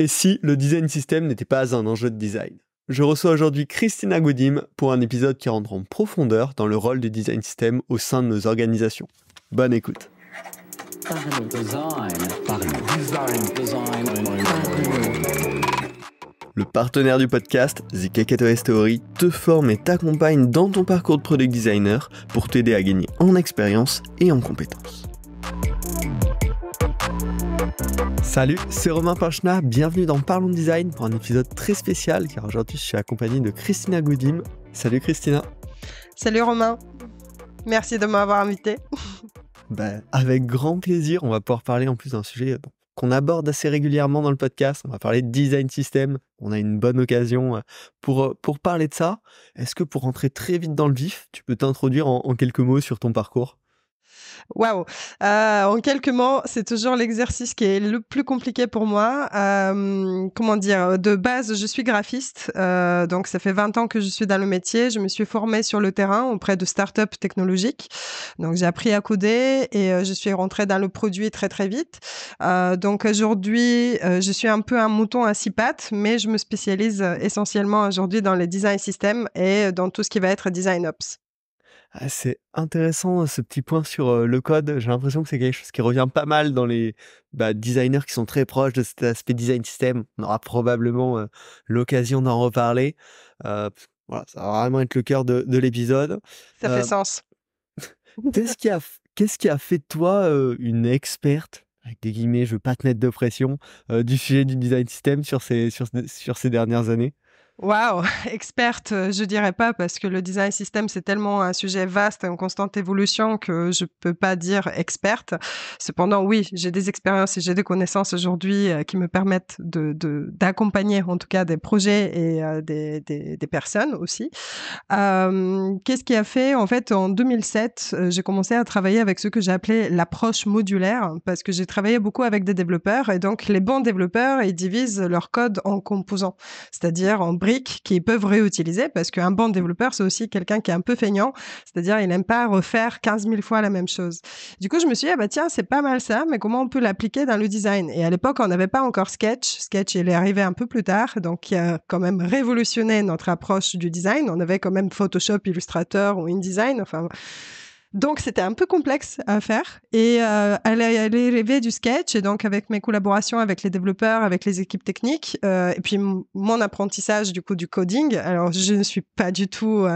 Et si le design system n'était pas un enjeu de design Je reçois aujourd'hui Christina Goudim pour un épisode qui rentre en profondeur dans le rôle du design system au sein de nos organisations. Bonne écoute. Le partenaire du podcast, The KKTOS Theory, te forme et t'accompagne dans ton parcours de product designer pour t'aider à gagner en expérience et en compétences. Salut, c'est Romain Pinchna, bienvenue dans Parlons Design pour un épisode très spécial car aujourd'hui je suis accompagné de Christina Goudim. Salut Christina. Salut Romain, merci de m'avoir invité. Ben, avec grand plaisir, on va pouvoir parler en plus d'un sujet euh, qu'on aborde assez régulièrement dans le podcast. On va parler de design system. On a une bonne occasion euh, pour, euh, pour parler de ça. Est-ce que pour rentrer très vite dans le vif, tu peux t'introduire en quelques mots sur ton parcours Waouh euh, En quelques mots, c'est toujours l'exercice qui est le plus compliqué pour moi. Euh, comment dire De base, je suis graphiste, euh, donc ça fait 20 ans que je suis dans le métier. Je me suis formée sur le terrain auprès de startups technologiques. Donc j'ai appris à coder et je suis rentrée dans le produit très très vite. donc aujourd'hui, je suis un peu un mouton à six pattes, mais je me spécialise essentiellement aujourd'hui dans les design systems et dans tout ce qui va être design ops. Ah, c'est intéressant ce petit point sur le code. J'ai l'impression que c'est quelque chose qui revient pas mal dans les bah, designers qui sont très proches de cet aspect design system. On aura probablement l'occasion d'en reparler. ça va vraiment être le cœur de, l'épisode. Ça fait sens. Qu'est-ce qui, a, fait de toi une experte, avec des guillemets, je veux pas te mettre de pression, du sujet du design system sur ces dernières années Waouh, experte, euh, je dirais pas parce que le design system c'est tellement un sujet vaste en constante évolution que je ne peux pas dire experte. Cependant, oui, j'ai des expériences et j'ai des connaissances aujourd'hui euh, qui me permettent d'accompagner en tout cas des projets et euh, des, personnes aussi. Qu'est-ce qui a fait en fait en 2007, j'ai commencé à travailler avec ce que j'appelais appelé l'approche modulaire parce que j'ai travaillé beaucoup avec des développeurs et donc les bons développeurs ils divisent leur code en composants, c'est-à-dire en qui peuvent réutiliser parce qu'un bon développeur, c'est aussi quelqu'un qui est un peu feignant, c'est-à-dire il n'aime pas refaire 15 000 fois la même chose. Du coup, je me suis dit, ah bah tiens, c'est pas mal ça, mais comment on peut l'appliquer dans le design Et à l'époque, on n'avait pas encore Sketch. Sketch, il est arrivé un peu plus tard, donc il a quand même révolutionné notre approche du design. On avait quand même Photoshop, Illustrator ou InDesign, enfin donc c'était un peu complexe à faire et euh, elle, elle du sketch et donc avec mes collaborations avec les développeurs, avec les équipes techniques euh, et puis mon apprentissage du coup du coding. Alors je ne suis pas du tout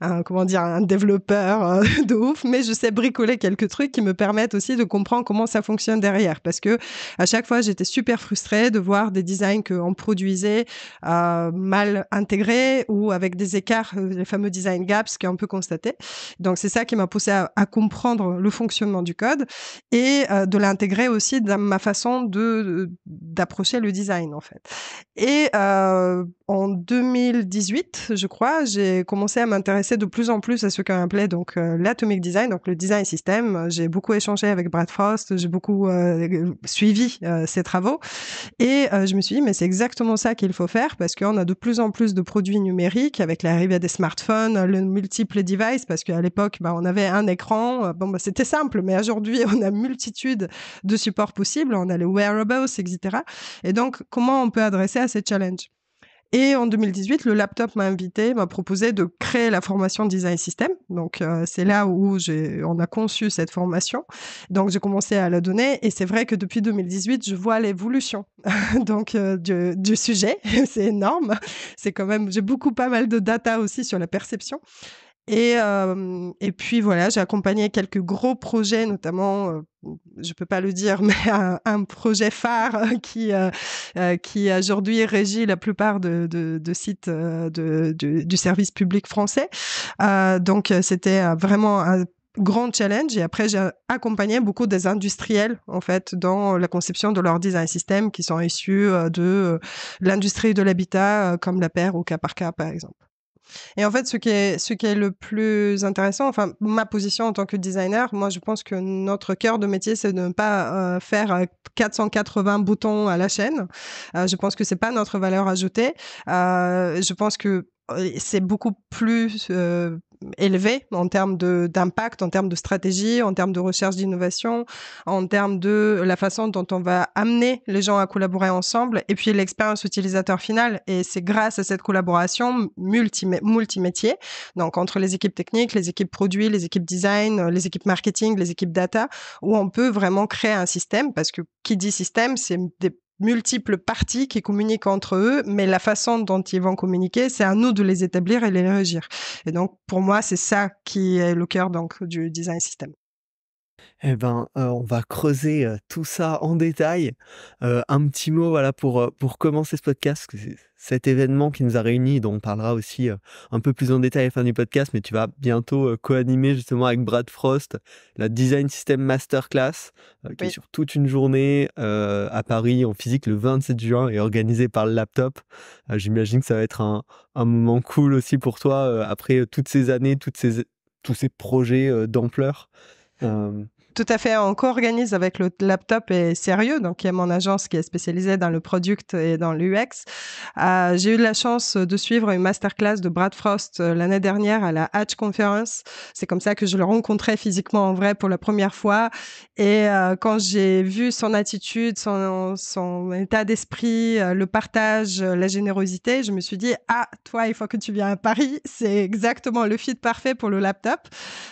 un, comment dire un développeur euh, de ouf, mais je sais bricoler quelques trucs qui me permettent aussi de comprendre comment ça fonctionne derrière parce que à chaque fois j'étais super frustrée de voir des designs qu'on produisait euh, mal intégrés ou avec des écarts, les fameux design gaps qu'on peut constater. Donc c'est ça qui m'a poussé à, comprendre le fonctionnement du code et euh, de l'intégrer aussi dans ma façon de d'approcher le design en fait. Et euh, en 2018, je crois, j'ai commencé à m'intéresser de plus en plus à ce qu'on appelait donc euh, l'atomic design, donc le design system. J'ai beaucoup échangé avec Brad Frost, j'ai beaucoup suivi ses travaux et je me suis dit mais c'est exactement ça qu'il faut faire parce qu'on a de plus en plus de produits numériques avec l'arrivée des smartphones, le multiple device parce qu'à l'époque bah, on avait un écran. Euh, bon, bah, c'était simple, mais aujourd'hui, on a multitude de supports possibles. On a les wearables, etc. Et donc, comment on peut adresser à ces challenges et en 2018, le laptop m'a invité, m'a proposé de créer la formation Design System. Donc, euh, c'est là où on a conçu cette formation. Donc, j'ai commencé à la donner. Et c'est vrai que depuis 2018, je vois l'évolution donc euh, du, du, sujet. c'est énorme. C'est quand même, j'ai beaucoup pas mal de data aussi sur la perception. Et, euh, et puis voilà, j'ai accompagné quelques gros projets, notamment, euh, je peux pas le dire, mais un, projet phare qui, euh, qui aujourd'hui régit la plupart de, sites du service public français. donc c'était vraiment un grand challenge. Et après, j'ai accompagné beaucoup des industriels, en fait, dans la conception de leur design system qui sont issus de l'industrie de l'habitat, comme la paire ou cas par cas, par exemple. Et en fait, ce qui est, ce qui est le plus intéressant, enfin, ma position en tant que designer, moi, je pense que notre cœur de métier, c'est de ne pas euh, faire 480 euh, boutons à la chaîne. Euh, je pense que c'est pas notre valeur ajoutée. je pense que c'est beaucoup plus élevé en termes d'impact, en termes de stratégie, en termes de recherche d'innovation, en termes de la façon dont on va amener les gens à collaborer ensemble, et puis l'expérience utilisateur finale. Et c'est grâce à cette collaboration multi multimétier, donc entre les équipes techniques, les équipes produits, les équipes design, les équipes marketing, les équipes data, où on peut vraiment créer un système, parce que qui dit système, c'est des multiples parties qui communiquent entre eux, mais la façon dont ils vont communiquer, c'est à nous de les établir et les régir. Et donc, pour moi, c'est ça qui est le cœur donc, du design system. Eh ben, euh, on va creuser euh, tout ça en détail. Euh, un petit mot voilà, pour, pour commencer ce podcast, que cet événement qui nous a réunis, dont on parlera aussi euh, un peu plus en détail à la fin du podcast, mais tu vas bientôt euh, co-animer justement avec Brad Frost la Design System Masterclass, euh, qui est sur toute une journée à Paris en physique le 27 juin et organisée par le laptop. J'imagine que ça va être un, moment cool aussi pour toi après toutes ces années, toutes ces, tous ces projets d'ampleur. Tout à fait. On co-organise avec le laptop et sérieux, donc il y mon agence qui est spécialisée dans le product et dans l'UX. Euh, j'ai eu la chance de suivre une masterclass de Brad Frost euh, l'année dernière à la Hatch Conference. C'est comme ça que je le rencontrais physiquement en vrai pour la première fois. Et euh, quand j'ai vu son attitude, son, son état d'esprit, le partage, la générosité, je me suis dit ah toi il faut que tu viennes à Paris. C'est exactement le fit parfait pour le laptop.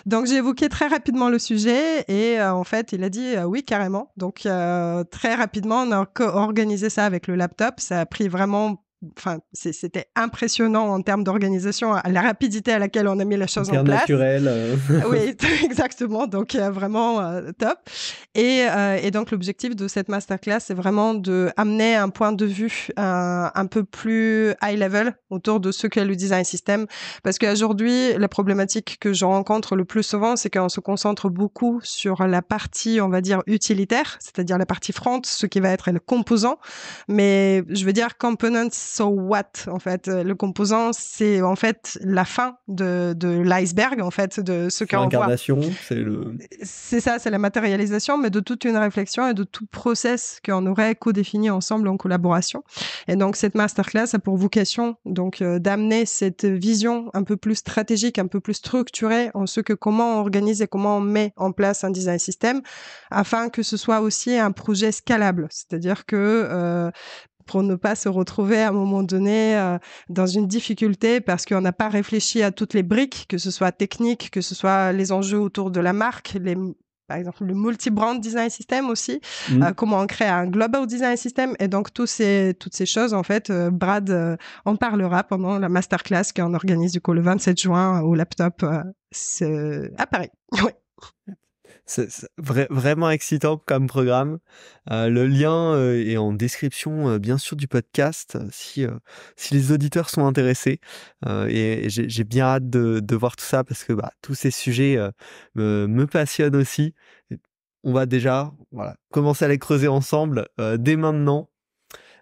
Donc j'ai évoqué très rapidement le sujet et et euh, en fait, il a dit euh, oui, carrément. Donc, euh, très rapidement, on a organisé ça avec le laptop. Ça a pris vraiment enfin, c'était impressionnant en termes d'organisation, la rapidité à laquelle on a mis la chose en place. naturel. Euh. oui, exactement. Donc, euh, vraiment euh, top. Et, et donc, l'objectif de cette masterclass, c'est vraiment de amener un point de vue un peu plus high level autour de ce qu'est le design system. Parce qu'aujourd'hui, la problématique que je rencontre le plus souvent, c'est qu'on se concentre beaucoup sur la partie, on va dire, utilitaire, c'est-à-dire la partie front, ce qui va être le composant. Mais je veux dire, components, so what en fait euh, le composant c'est en fait la fin de, de l'iceberg en fait de ce qu'on voit. C'est le. C'est ça, c'est la matérialisation, mais de toute une réflexion et de tout process qu'on aurait co-défini ensemble en collaboration. Et donc cette masterclass a pour vocation donc euh, d'amener cette vision un peu plus stratégique, un peu plus structurée en ce que comment on organise et comment on met en place un design system afin que ce soit aussi un projet scalable, c'est-à-dire que euh, pour ne pas se retrouver à un moment donné euh, dans une difficulté parce qu'on n'a pas réfléchi à toutes les briques, que ce soit technique, que ce soit les enjeux autour de la marque, les par exemple le multi-brand design system aussi, mmh. euh, comment on crée un global design system. Et donc, tous ces, toutes ces choses, en fait, euh, Brad en parlera pendant la masterclass qu'on organise du coup le 27 juin au laptop à Paris. C'est vraiment excitant comme programme. Euh, le lien euh, est en description, euh, bien sûr, du podcast si, si les auditeurs sont intéressés. et j'ai bien hâte de, voir tout ça parce que bah, tous ces sujets me, passionnent aussi. On va déjà voilà, commencer à les creuser ensemble dès maintenant.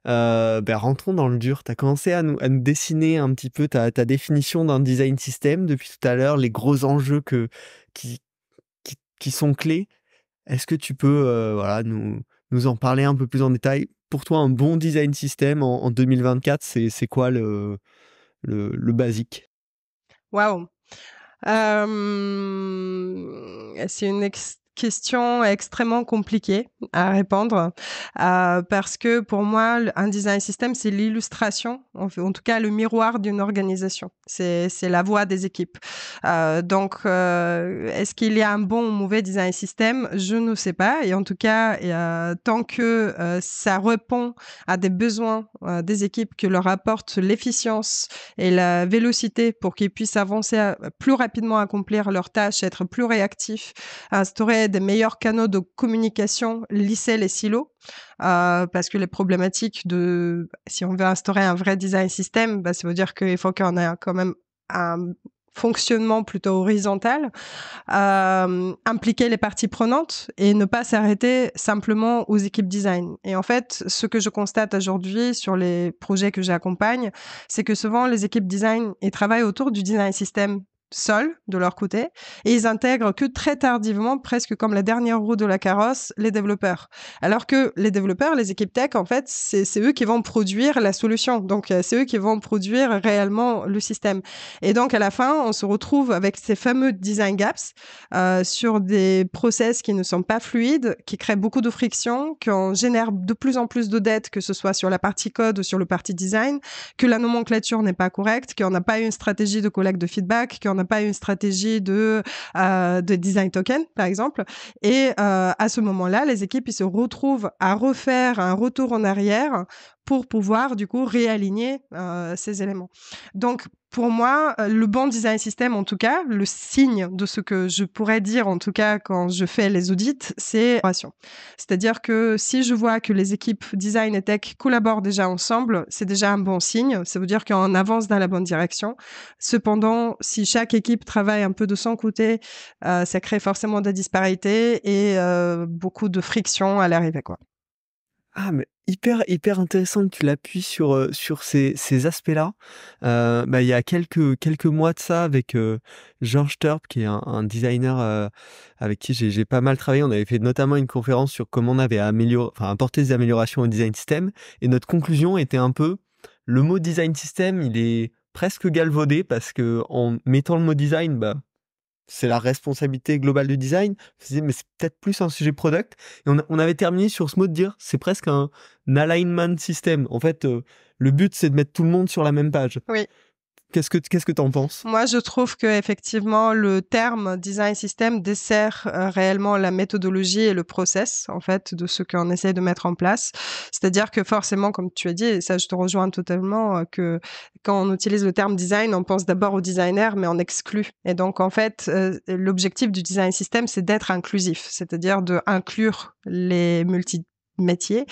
Ben, rentrons dans le dur. Tu as commencé à nous, à nous, dessiner un petit peu ta, définition d'un design system depuis tout à l'heure, les gros enjeux que, qui, qui sont clés. Est-ce que tu peux euh, voilà, nous, nous en parler un peu plus en détail Pour toi, un bon design system en, 2024, c'est quoi le, le, basique Waouh c'est une question extrêmement compliquée à répondre euh, parce que pour moi, un design système, c'est l'illustration, en, tout cas le miroir d'une organisation. C'est la voix des équipes. Euh, donc, euh, est-ce qu'il y a un bon ou mauvais design système Je ne sais pas. Et en tout cas, tant que ça répond à des besoins des équipes, que leur apporte l'efficience et la vélocité pour qu'ils puissent avancer plus rapidement, accomplir leurs tâches, être plus réactifs, instaurer des meilleurs canaux de communication, lisser les silos, euh, parce que les problématiques de, si on veut instaurer un vrai design système, bah, ça veut dire qu'il faut qu'on ait quand même un fonctionnement plutôt horizontal, euh, impliquer les parties prenantes et ne pas s'arrêter simplement aux équipes design. Et en fait, ce que je constate aujourd'hui sur les projets que j'accompagne, c'est que souvent les équipes design, ils travaillent autour du design système seuls de leur côté et ils intègrent que très tardivement, presque comme la dernière roue de la carrosse, les développeurs. Alors que les développeurs, les équipes tech, en fait, c'est eux qui vont produire la solution. Donc, euh, c'est eux qui vont produire réellement le système. Et donc, à la fin, on se retrouve avec ces fameux design gaps euh, sur des process qui ne sont pas fluides, qui créent beaucoup de friction, qu'on génère de plus en plus de dettes, que ce soit sur la partie code ou sur le partie design, que la nomenclature n'est pas correcte, qu'on n'a pas une stratégie de collecte de feedback, qu'on pas une stratégie de, euh, de design token, par exemple. Et euh, à ce moment-là, les équipes ils se retrouvent à refaire un retour en arrière pour pouvoir du coup réaligner euh, ces éléments. Donc pour moi, euh, le bon design system, en tout cas, le signe de ce que je pourrais dire, en tout cas, quand je fais les audits, c'est C'est-à-dire que si je vois que les équipes design et tech collaborent déjà ensemble, c'est déjà un bon signe. Ça veut dire qu'on avance dans la bonne direction. Cependant, si chaque équipe travaille un peu de son côté, euh, ça crée forcément des disparités et euh, beaucoup de frictions à l'arrivée, quoi. Ah, mais hyper, hyper intéressant que tu l'appuies sur, sur ces, aspects-là. Bah, il y a quelques, quelques mois de ça, avec Georges George Turp, qui est un, designer avec qui j'ai pas mal travaillé, on avait fait notamment une conférence sur comment on avait apporté des améliorations au design system. Et notre conclusion était un peu le mot design system, il est presque galvaudé parce que en mettant le mot design, bah, c'est la responsabilité globale du design. mais c'est peut-être plus un sujet product. Et on, avait terminé sur ce mot de dire, c'est presque un, alignment system. En fait, euh, le but, c'est de mettre tout le monde sur la même page. Oui. Qu'est-ce que qu'est-ce que penses Moi, je trouve que effectivement le terme design system dessert euh, réellement la méthodologie et le process en fait de ce qu'on essaie de mettre en place. C'est-à-dire que forcément, comme tu as dit, et ça je te rejoins totalement, euh, que quand on utilise le terme design, on pense d'abord au designer, mais on exclut. Et donc en fait, euh, l'objectif du design system, c'est d'être inclusif, c'est-à-dire de inclure les multi métiers.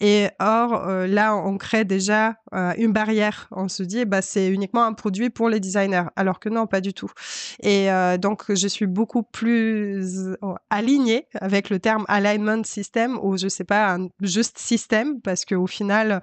Et or, là, on crée déjà euh, une barrière. On se dit, bah, c'est uniquement un produit pour les designers, alors que non, pas du tout. Et euh, donc, je suis beaucoup plus euh, alignée avec le terme alignment system ou je sais pas, un juste système, parce qu'au final,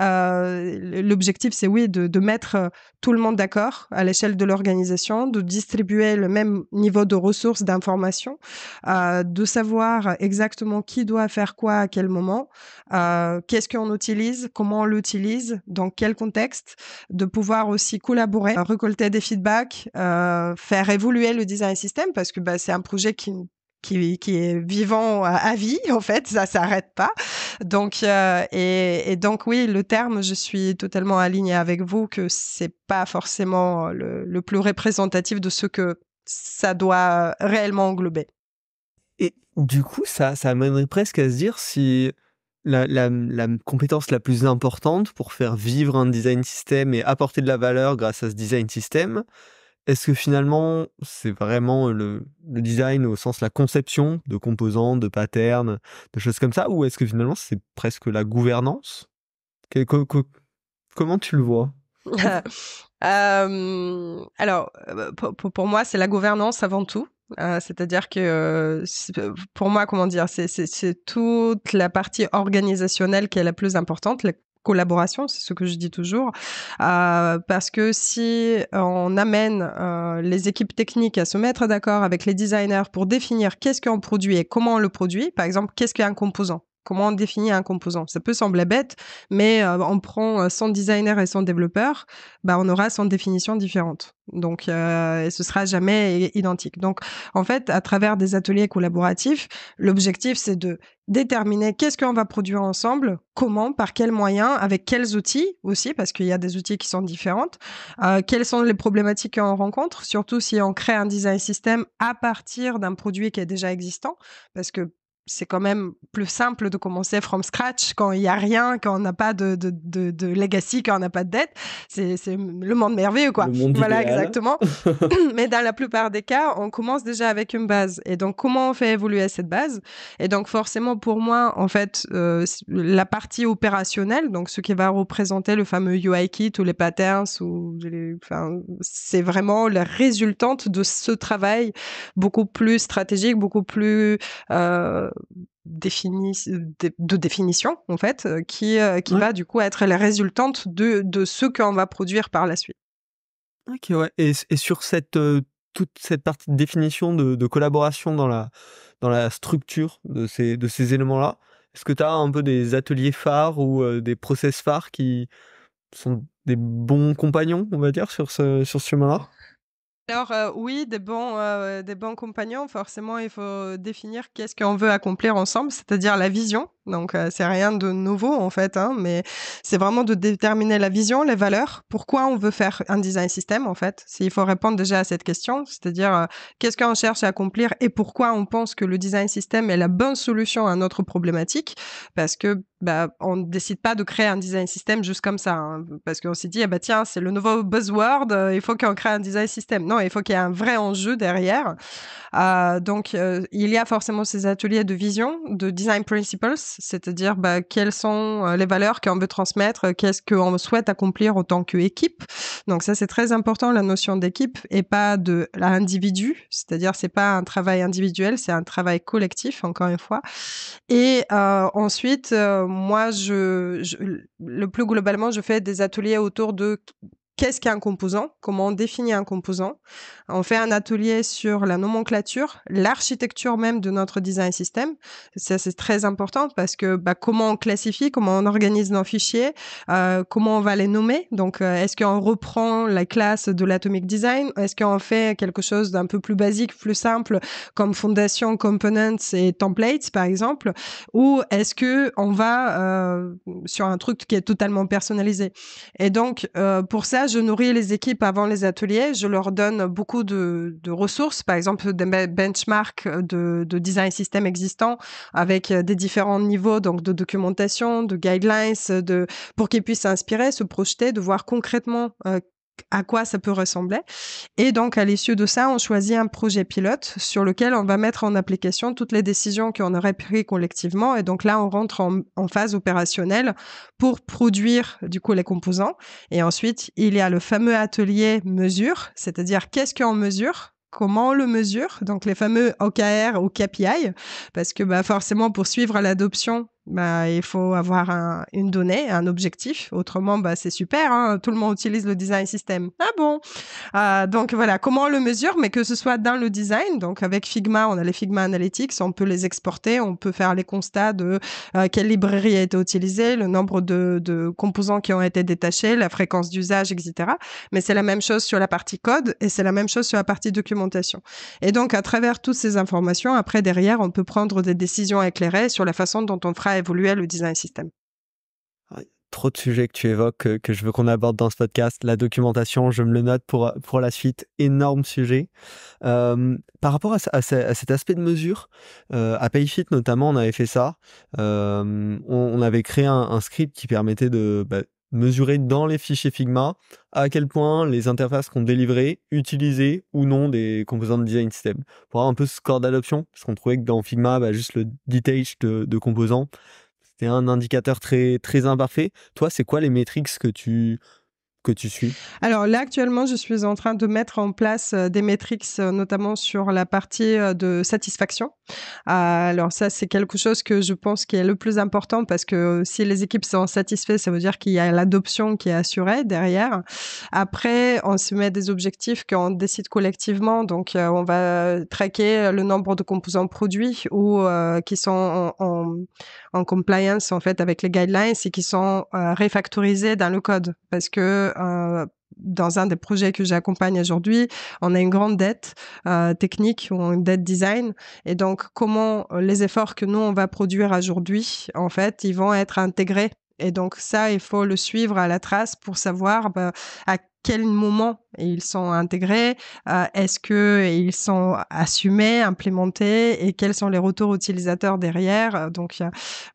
euh, l'objectif, c'est oui, de, de, mettre tout le monde d'accord à l'échelle de l'organisation, de distribuer le même niveau de ressources, d'informations, de savoir exactement qui doit faire quoi à quel moment, qu'est-ce qu'on utilise, comment on l'utilise, dans quel contexte, de pouvoir aussi collaborer, euh, récolter des feedbacks, euh, faire évoluer le design système parce que bah, c'est un projet qui qui, est vivant euh, à vie en fait, ça s'arrête pas. Donc et, donc oui, le terme, je suis totalement alignée avec vous que c'est pas forcément le, plus représentatif de ce que ça doit réellement englober. Et du coup, ça, ça presque à se dire si la, compétence la plus importante pour faire vivre un design système et apporter de la valeur grâce à ce design système Est-ce que finalement, c'est vraiment le, le, design au sens la conception de composants, de patterns, de choses comme ça Ou est-ce que finalement, c'est presque la gouvernance Comment tu le vois euh, euh, alors, euh, pour, moi, c'est la gouvernance avant tout. C'est-à-dire que pour moi, comment dire, c'est toute la partie organisationnelle qui est la plus importante. La collaboration, c'est ce que je dis toujours, parce que si on amène les équipes techniques à se mettre d'accord avec les designers pour définir qu'est-ce qu'on produit et comment on le produit, par exemple, qu'est-ce qu'un composant Comment on définit un composant Ça peut sembler bête, mais euh, on prend euh, son designer et son développeur, bah, on aura son définition différente. Donc, ce euh, ce sera jamais identique. Donc, en fait, à travers des ateliers collaboratifs, l'objectif, c'est de déterminer qu'est-ce qu'on va produire ensemble, comment, par quels moyens, avec quels outils aussi, parce qu'il y a des outils qui sont différents, quelles sont les problématiques qu'on rencontre, surtout si on crée un design système à partir d'un produit qui est déjà existant, parce que c'est quand même plus simple de commencer from scratch quand il n'y a rien, quand on n'a pas de, de, de, de, legacy, quand on n'a pas de dette. C'est le monde merveilleux, quoi. voilà, exactement. Mais dans la plupart des cas, on commence déjà avec une base. Et donc, comment on fait évoluer cette base Et donc, forcément, pour moi, en fait, euh, la partie opérationnelle, donc ce qui va représenter le fameux UI kit ou les patterns, ou enfin, c'est vraiment la résultante de ce travail beaucoup plus stratégique, beaucoup plus... Euh, de, définition, en fait, euh, qui, euh, qui va du coup être la résultante de, de ce qu'on va produire par la suite. Ok, ouais. Et, sur cette, euh, toute cette partie de définition de, collaboration dans la, dans la structure de ces, de ces éléments-là, est-ce que tu as un peu des ateliers phares ou des process phares qui sont des bons compagnons, on va dire, sur ce, sur ce chemin-là alors euh, oui, des bons, euh, des bons compagnons, forcément, il faut définir qu'est-ce qu'on veut accomplir ensemble, c'est-à-dire la vision. Donc euh, c'est rien de nouveau en fait, hein, mais c'est vraiment de déterminer la vision, les valeurs, pourquoi on veut faire un design système en fait. il faut répondre déjà à cette question, c'est-à-dire qu'est-ce qu'on cherche à accomplir et pourquoi on pense que le design système est la bonne solution à notre problématique, parce que bah, on ne décide pas de créer un design system juste comme ça, hein, parce qu'on s'est dit, ah bah tiens, c'est le nouveau buzzword, euh, il faut qu'on crée un design system. Non, il faut qu'il y ait un vrai enjeu derrière. Euh, donc, euh, il y a forcément ces ateliers de vision, de design principles, c'est-à-dire bah, quelles sont les valeurs qu'on veut transmettre, qu'est-ce qu'on souhaite accomplir en tant qu'équipe. Donc ça, c'est très important, la notion d'équipe et pas de l'individu, c'est-à-dire c'est pas un travail individuel, c'est un travail collectif, encore une fois. Et ensuite, moi, je, le plus globalement, je fais des ateliers autour de qu'est-ce qu'un composant, comment on définit un composant. On fait un atelier sur la nomenclature, l'architecture même de notre design système. Ça, c'est très important parce que bah, comment on classifie, comment on organise nos fichiers, euh, comment on va les nommer. Donc, euh, est-ce qu'on reprend la classe de l'atomic design Est-ce qu'on fait quelque chose d'un peu plus basique, plus simple, comme fondation, components et templates, par exemple Ou est-ce que on va euh, sur un truc qui est totalement personnalisé Et donc, euh, pour ça, je nourris les équipes avant les ateliers. Je leur donne beaucoup de, ressources, par exemple des benchmarks euh, de, design système existants avec euh, des différents niveaux donc de documentation, de guidelines, de, pour qu'ils puissent s'inspirer, se projeter, de voir concrètement euh, à quoi ça peut ressembler. Et donc, à l'issue de ça, on choisit un projet pilote sur lequel on va mettre en application toutes les décisions qu'on aurait prises collectivement. Et donc là, on rentre en, phase opérationnelle pour produire, du coup, les composants. Et ensuite, il y a le fameux atelier mesure, c'est-à-dire qu'est-ce qu'on mesure comment on le mesure, donc les fameux OKR ou KPI, parce que bah, forcément, pour suivre l'adoption bah, il faut avoir une donnée, un objectif. Autrement, bah, c'est super. Hein, tout le monde utilise le design system. Ah bon euh, Donc voilà, comment on le mesure Mais que ce soit dans le design. Donc avec Figma, on a les Figma Analytics. On peut les exporter. On peut faire les constats de euh, quelle librairie a été utilisée, le nombre de, de composants qui ont été détachés, la fréquence d'usage, etc. Mais c'est la même chose sur la partie code et c'est la même chose sur la partie documentation. Et donc à travers toutes ces informations, après derrière, on peut prendre des décisions éclairées sur la façon dont on fera évoluer le design system. Ah, trop de sujets que tu évoques que, je veux qu'on aborde dans ce podcast. La documentation, je me le note pour, pour la suite. Énorme sujet. Euh, par rapport à, cet aspect de mesure, euh, à PayFit notamment, on avait fait ça. Euh, on, avait créé un, script qui permettait de, bah, mesurer dans les fichiers Figma à quel point les interfaces qu'on délivrait utilisaient ou non des composants de design system. Pour avoir un peu ce score d'adoption, parce qu'on trouvait que dans Figma, bah, juste le détail de, composants, c'était un indicateur très, très imparfait. Toi, c'est quoi les métriques que tu que tu suis Alors là, actuellement, je suis en train de mettre en place euh, des métriques, euh, notamment sur la partie euh, de satisfaction. Ah, alors ça, c'est quelque chose que je pense qui est le plus important parce que si les équipes sont satisfaites, ça veut dire qu'il y a l'adoption qui est assurée derrière. Après, on se met des objectifs qu'on décide collectivement. Donc, on va traquer le nombre de composants produits ou qui sont en, en, compliance en fait avec les guidelines et qui sont refactorisés réfactorisés dans le code parce que dans un des projets que j'accompagne aujourd'hui, on a une grande dette euh, technique ou une dette design. Et donc, comment euh, les efforts que nous, on va produire aujourd'hui, en fait, ils vont être intégrés. Et donc, ça, il faut le suivre à la trace pour savoir ben, à quel moment ils sont intégrés euh, Est-ce que ils sont assumés, implémentés Et quels sont les retours utilisateurs derrière euh, Donc,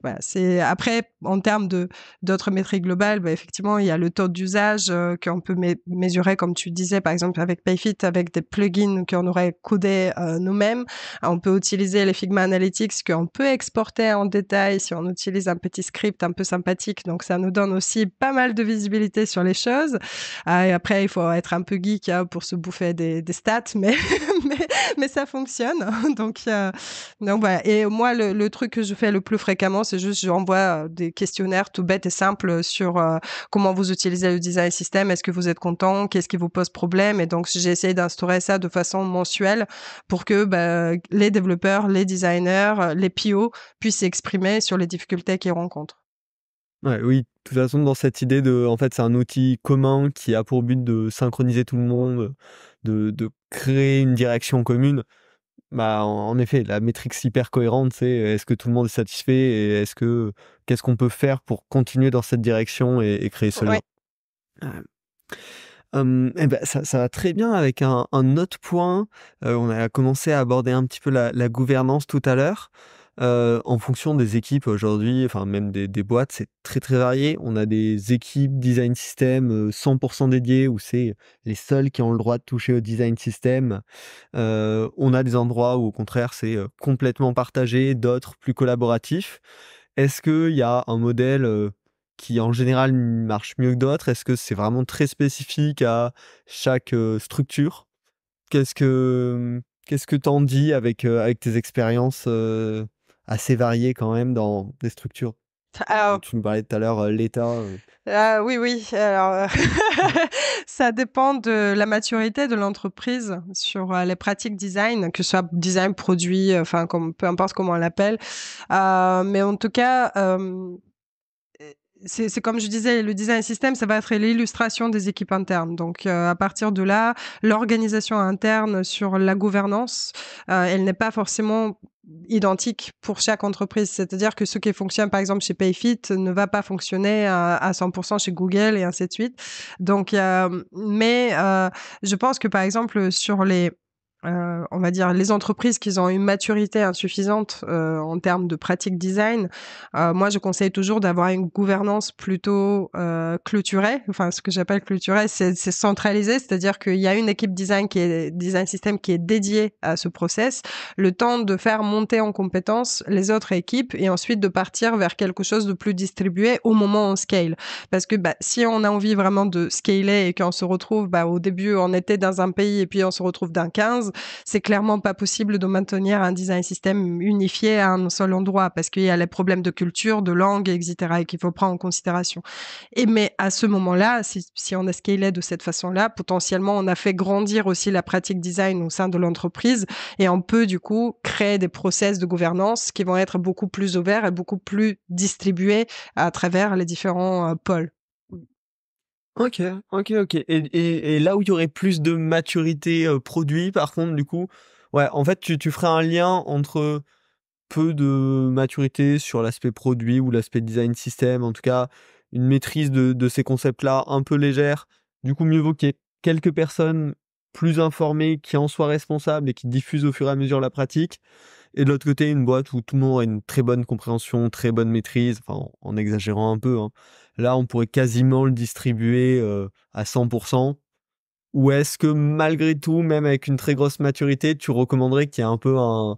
voilà, c'est après en termes de d'autres métriques globales, bah, effectivement, il y a le taux d'usage euh, qu'on peut mesurer, comme tu disais, par exemple avec Payfit, avec des plugins qu'on aurait codés nous-mêmes. On peut utiliser les Figma Analytics qu'on peut exporter en détail si on utilise un petit script un peu sympathique. Donc, ça nous donne aussi pas mal de visibilité sur les choses. et après, il faut être un peu geek hein, pour se bouffer des, stats, mais, mais, ça fonctionne. Donc, euh, Et moi, le, truc que je fais le plus fréquemment, c'est juste j'envoie euh, des questionnaires tout bêtes et simples sur euh, comment vous utilisez le design system, est-ce que vous êtes content, qu'est-ce qui vous pose problème. Et donc, j'ai essayé d'instaurer ça de façon mensuelle pour que bah, les développeurs, les designers, les PO puissent s'exprimer sur les difficultés qu'ils rencontrent. Ouais, oui, de toute façon, dans cette idée de, en fait, c'est un outil commun qui a pour but de synchroniser tout le monde, de, de créer une direction commune. Bah, en effet, la métrique hyper cohérente, c'est est-ce que tout le monde est satisfait et est-ce que qu'est-ce qu'on peut faire pour continuer dans cette direction et, créer cela. Euh, hum, eh ben, ça, ça, va très bien avec un, autre point. Euh, on a commencé à aborder un petit peu la, la gouvernance tout à l'heure. Euh, en fonction des équipes aujourd'hui, enfin même des, boîtes, c'est très très varié. On a des équipes design system 100% euh, dédiées où c'est les seuls qui ont le droit de toucher au design system. Euh, on a des endroits où au contraire c'est complètement partagé, d'autres plus collaboratifs. Est-ce qu'il y a un modèle qui en général marche mieux que d'autres Est-ce que c'est vraiment très spécifique à chaque structure Qu'est-ce que qu'est-ce que dis avec, avec tes expériences assez varié quand même dans des structures. tu me parlais tout à l'heure euh, l'État. Euh. Ah oui, oui. Alors, euh, ça dépend de la maturité de l'entreprise sur les pratiques design, que ce soit design produit, enfin, comme, peu importe comment on l'appelle. mais en tout cas, c'est comme je disais, le design système, ça va être l'illustration des équipes internes. Donc, à partir de là, l'organisation interne sur la gouvernance, elle n'est pas forcément identique pour chaque entreprise. C'est-à-dire que ce qui fonctionne, par exemple, chez PayFit ne va pas fonctionner à, 100% chez Google et ainsi de suite. Donc, euh, mais euh, je pense que, par exemple, sur les euh, on va dire les entreprises qui ont une maturité insuffisante euh, en termes de pratique design, euh, moi je conseille toujours d'avoir une gouvernance plutôt clôturée. Enfin, ce que j'appelle clôturée, c'est centralisé, c'est-à-dire qu'il y a une équipe design qui est design système qui est dédiée à ce process, le temps de faire monter en compétences les autres équipes et ensuite de partir vers quelque chose de plus distribué au moment où on scale. Parce que bah, si on a envie vraiment de scaler et qu'on se retrouve bah, au début on était dans un pays et puis on se retrouve dans 15 c'est clairement pas possible de maintenir un design système unifié à un seul endroit parce qu'il y a les problèmes de culture, de langue, etc. et qu'il faut prendre en considération. Et mais à ce moment-là, si, on a scalé de cette façon-là, potentiellement, on a fait grandir aussi la pratique design au sein de l'entreprise et on peut du coup créer des process de gouvernance qui vont être beaucoup plus ouverts et beaucoup plus distribués à travers les différents euh, pôles. Ok, ok, ok. Et, et, et, là où il y aurait plus de maturité produit, par contre, du coup, ouais, en fait, tu, tu ferais un lien entre peu de maturité sur l'aspect produit ou l'aspect design système, en tout cas, une maîtrise de, de ces concepts-là un peu légère. Du coup, mieux vaut qu'il y ait quelques personnes plus informées qui en soient responsables et qui diffusent au fur et à mesure la pratique. Et de l'autre côté, une boîte où tout le monde a une très bonne compréhension, très bonne maîtrise, enfin, en exagérant un peu, hein, là, on pourrait quasiment le distribuer euh, à 100% Ou est-ce que malgré tout, même avec une très grosse maturité, tu recommanderais qu'il y ait un peu un,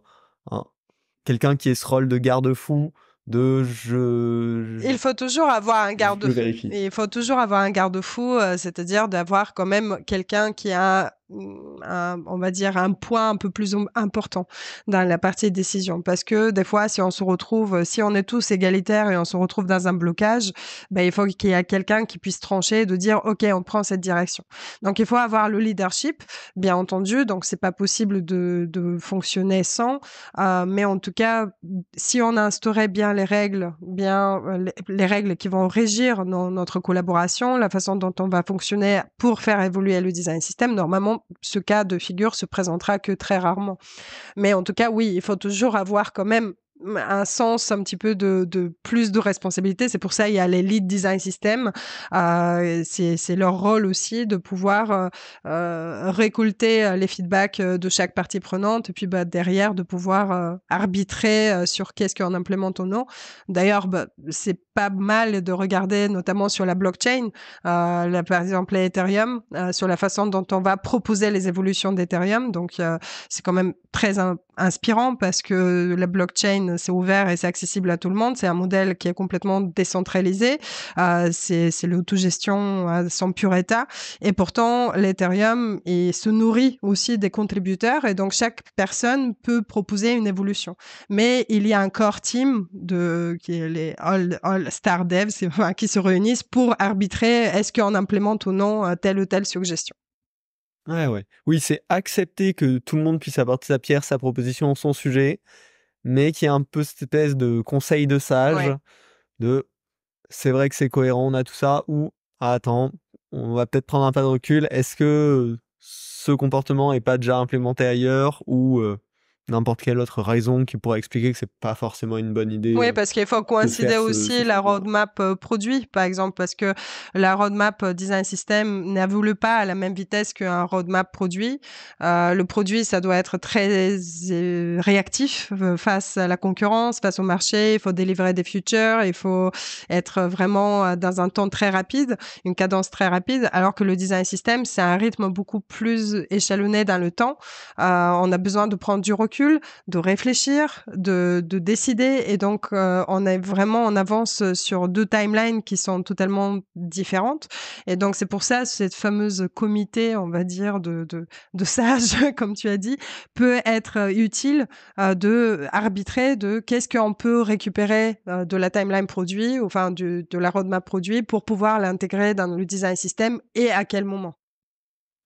quelqu'un qui ait ce rôle de garde-fou de je... Il faut toujours avoir un garde-fou. Il faut toujours avoir un garde-fou, c'est-à-dire d'avoir quand même quelqu'un qui a Mm, un, on va dire un point un peu plus important dans la partie décision parce que des fois si on se retrouve si on est tous égalitaires et on se retrouve dans un blocage ben, il faut qu'il y ait quelqu'un qui puisse trancher de dire ok on prend cette direction donc il faut avoir le leadership bien entendu donc c'est pas possible de, fonctionner sans euh, mais en tout cas si on instaurait bien les règles bien euh, les règles qui vont régir notre collaboration la façon dont on va fonctionner pour faire évoluer le design système normalement ce cas de figure se présentera que très rarement. Mais en tout cas, oui, il faut toujours avoir quand même mmh, un sens un petit peu de, plus de responsabilité. C'est pour ça qu'il y a les lead design system. Euh, c'est leur rôle aussi de pouvoir euh, euh, récolter les feedbacks de chaque partie prenante et puis bah, derrière de pouvoir arbitrer sur qu'est-ce qu'on implémente ou non. D'ailleurs, bah, c'est pas mal de regarder, notamment sur la blockchain, euh, par exemple l'Ethereum, euh, sur la façon dont on va proposer les évolutions d'Ethereum. Donc, euh, c'est quand même très inspirant parce que la blockchain, c'est ouvert et c'est accessible à tout le monde. C'est un modèle qui est complètement décentralisé. Euh, c'est l'autogestion sans sans pur état. Et pourtant, l'Ethereum il se nourrit aussi des contributeurs et donc chaque personne peut proposer une évolution. Mais il y a un core team de, qui est les Star Devs qui se réunissent pour arbitrer est-ce qu'on implémente ou non euh, telle ou telle suggestion. Ouais, ouais. Oui, c'est accepter que tout le monde puisse apporter sa pierre, sa proposition, son sujet, mais qu'il y a un peu cette espèce de conseil de sage de c'est vrai que c'est cohérent, on a tout ça, ou ah, attends, on va peut-être prendre un pas de recul, est-ce que ce comportement n'est pas déjà implémenté ailleurs ou euh, n'importe quelle autre raison qui pourrait expliquer que c'est pas forcément une bonne idée. Oui, euh, parce qu'il faut coïncider aussi la roadmap euh, produit, par exemple, parce que la roadmap euh, design system voulu pas à la même vitesse qu'un roadmap produit. le produit, ça doit être très réactif face à la concurrence, face au marché. Il faut délivrer des futures, il faut être vraiment dans un temps très rapide, une cadence très rapide, alors que le design system, c'est un rythme beaucoup plus échelonné dans le temps. on a besoin de prendre du recul de réfléchir, de, de décider. Et donc, euh, on est vraiment en avance sur deux timelines qui sont totalement différentes. Et donc, c'est pour ça, cette fameuse comité, on va dire, de, de, de sages, comme tu as dit, peut être utile d'arbitrer euh, de arbitrer de qu'est-ce qu'on peut récupérer euh, de la timeline produit, enfin, de la roadmap produit pour pouvoir l'intégrer dans le design système et à quel moment.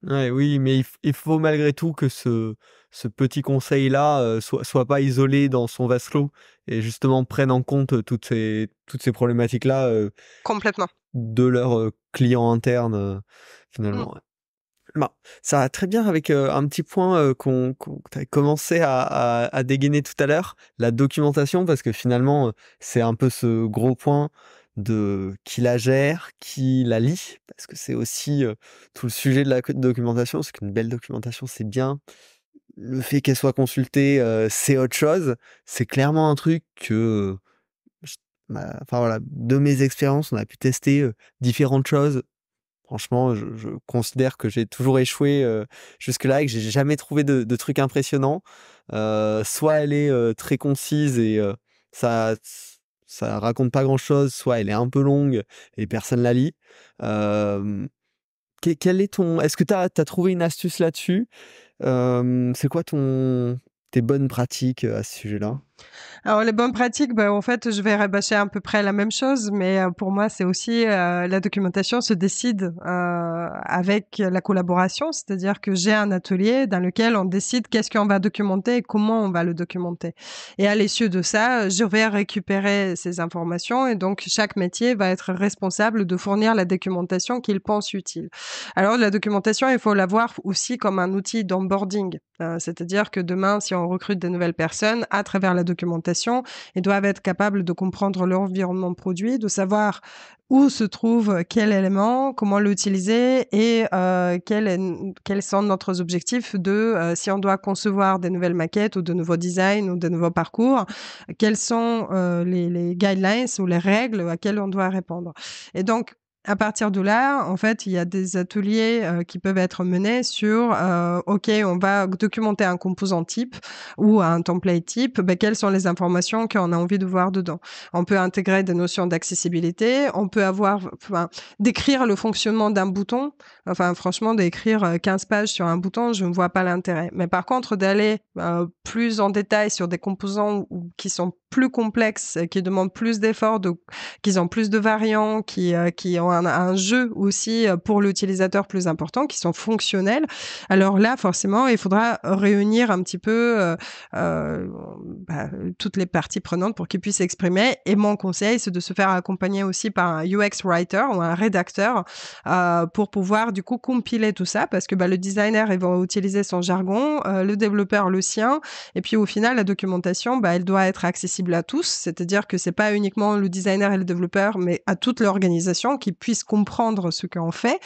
oui, mais il, faut malgré tout que ce, ce petit conseil-là euh, soit, pas isolé dans son vase et justement prenne en compte euh, toutes ces, toutes ces problématiques-là. Euh, Complètement. De leurs client clients internes, mmh. finalement. Bah, ça va très bien avec un petit point qu'on a commencé à, dégainer tout à l'heure, la documentation, parce que finalement, c'est un peu ce gros point de qui la gère, qui la lit, parce que c'est aussi tout le sujet de la documentation, c'est qu'une belle documentation, c'est bien, le fait qu'elle soit consultée, c'est autre chose. C'est clairement un truc que, bah, enfin voilà, de mes expériences, on a pu tester différentes choses. Franchement, je, considère que j'ai toujours échoué jusque-là et que j'ai jamais trouvé de, truc impressionnant. soit elle est très concise et ça, ça raconte pas grand-chose, soit elle est un peu longue et personne la lit. quel est ton Est-ce que tu as, as trouvé une astuce là-dessus c'est quoi ton, tes bonnes pratiques à ce sujet-là alors les bonnes pratiques, bah, en fait, je vais rabâcher à peu près la même chose, mais euh, pour moi, c'est aussi euh, la documentation se décide euh, avec la collaboration, c'est-à-dire que j'ai un atelier dans lequel on décide qu'est-ce qu'on va documenter et comment on va le documenter. Et à l'issue de ça, je vais récupérer ces informations et donc chaque métier va être responsable de fournir la documentation qu'il pense utile. Alors la documentation, il faut la voir aussi comme un outil d'onboarding, c'est-à-dire que demain, si on recrute des nouvelles personnes à travers la documentation et doivent être capables de comprendre l'environnement produit, de savoir où se trouve quel élément, comment l'utiliser et euh, quels sont nos objectifs de euh, si on doit concevoir des nouvelles maquettes ou de nouveaux designs ou de nouveaux parcours, quels sont euh, les, guidelines ou les règles à quelles on doit répondre. Et donc, à partir de là, en fait, il y a des ateliers euh, qui peuvent être menés sur, euh, OK, on va documenter un composant type ou un template type, ben, quelles sont les informations qu'on a envie de voir dedans. On peut intégrer des notions d'accessibilité, on peut avoir, enfin, décrire le fonctionnement d'un bouton. Enfin, franchement, d'écrire 15 euh, pages sur un bouton, je ne vois pas l'intérêt. Mais par contre, d'aller euh, plus en détail sur des composants qui sont plus complexes, qui demandent plus d'efforts, qui ont plus de variants, qui, euh, qui ont un, jeu aussi euh, pour l'utilisateur plus important, qui sont fonctionnels. Alors là, forcément, il faudra réunir un petit peu euh, bah, toutes les parties prenantes pour qu'ils puissent s'exprimer. Et mon conseil, c'est de se faire accompagner aussi par un UX writer ou un rédacteur pour pouvoir du coup compiler tout ça, parce que bah, le designer, il va utiliser son jargon, le développeur le sien, et puis au final, la documentation, bah, elle doit être accessible à tous, c'est-à-dire que c'est pas uniquement le designer et le développeur, mais à toute l'organisation qui puisse comprendre ce qu'on fait.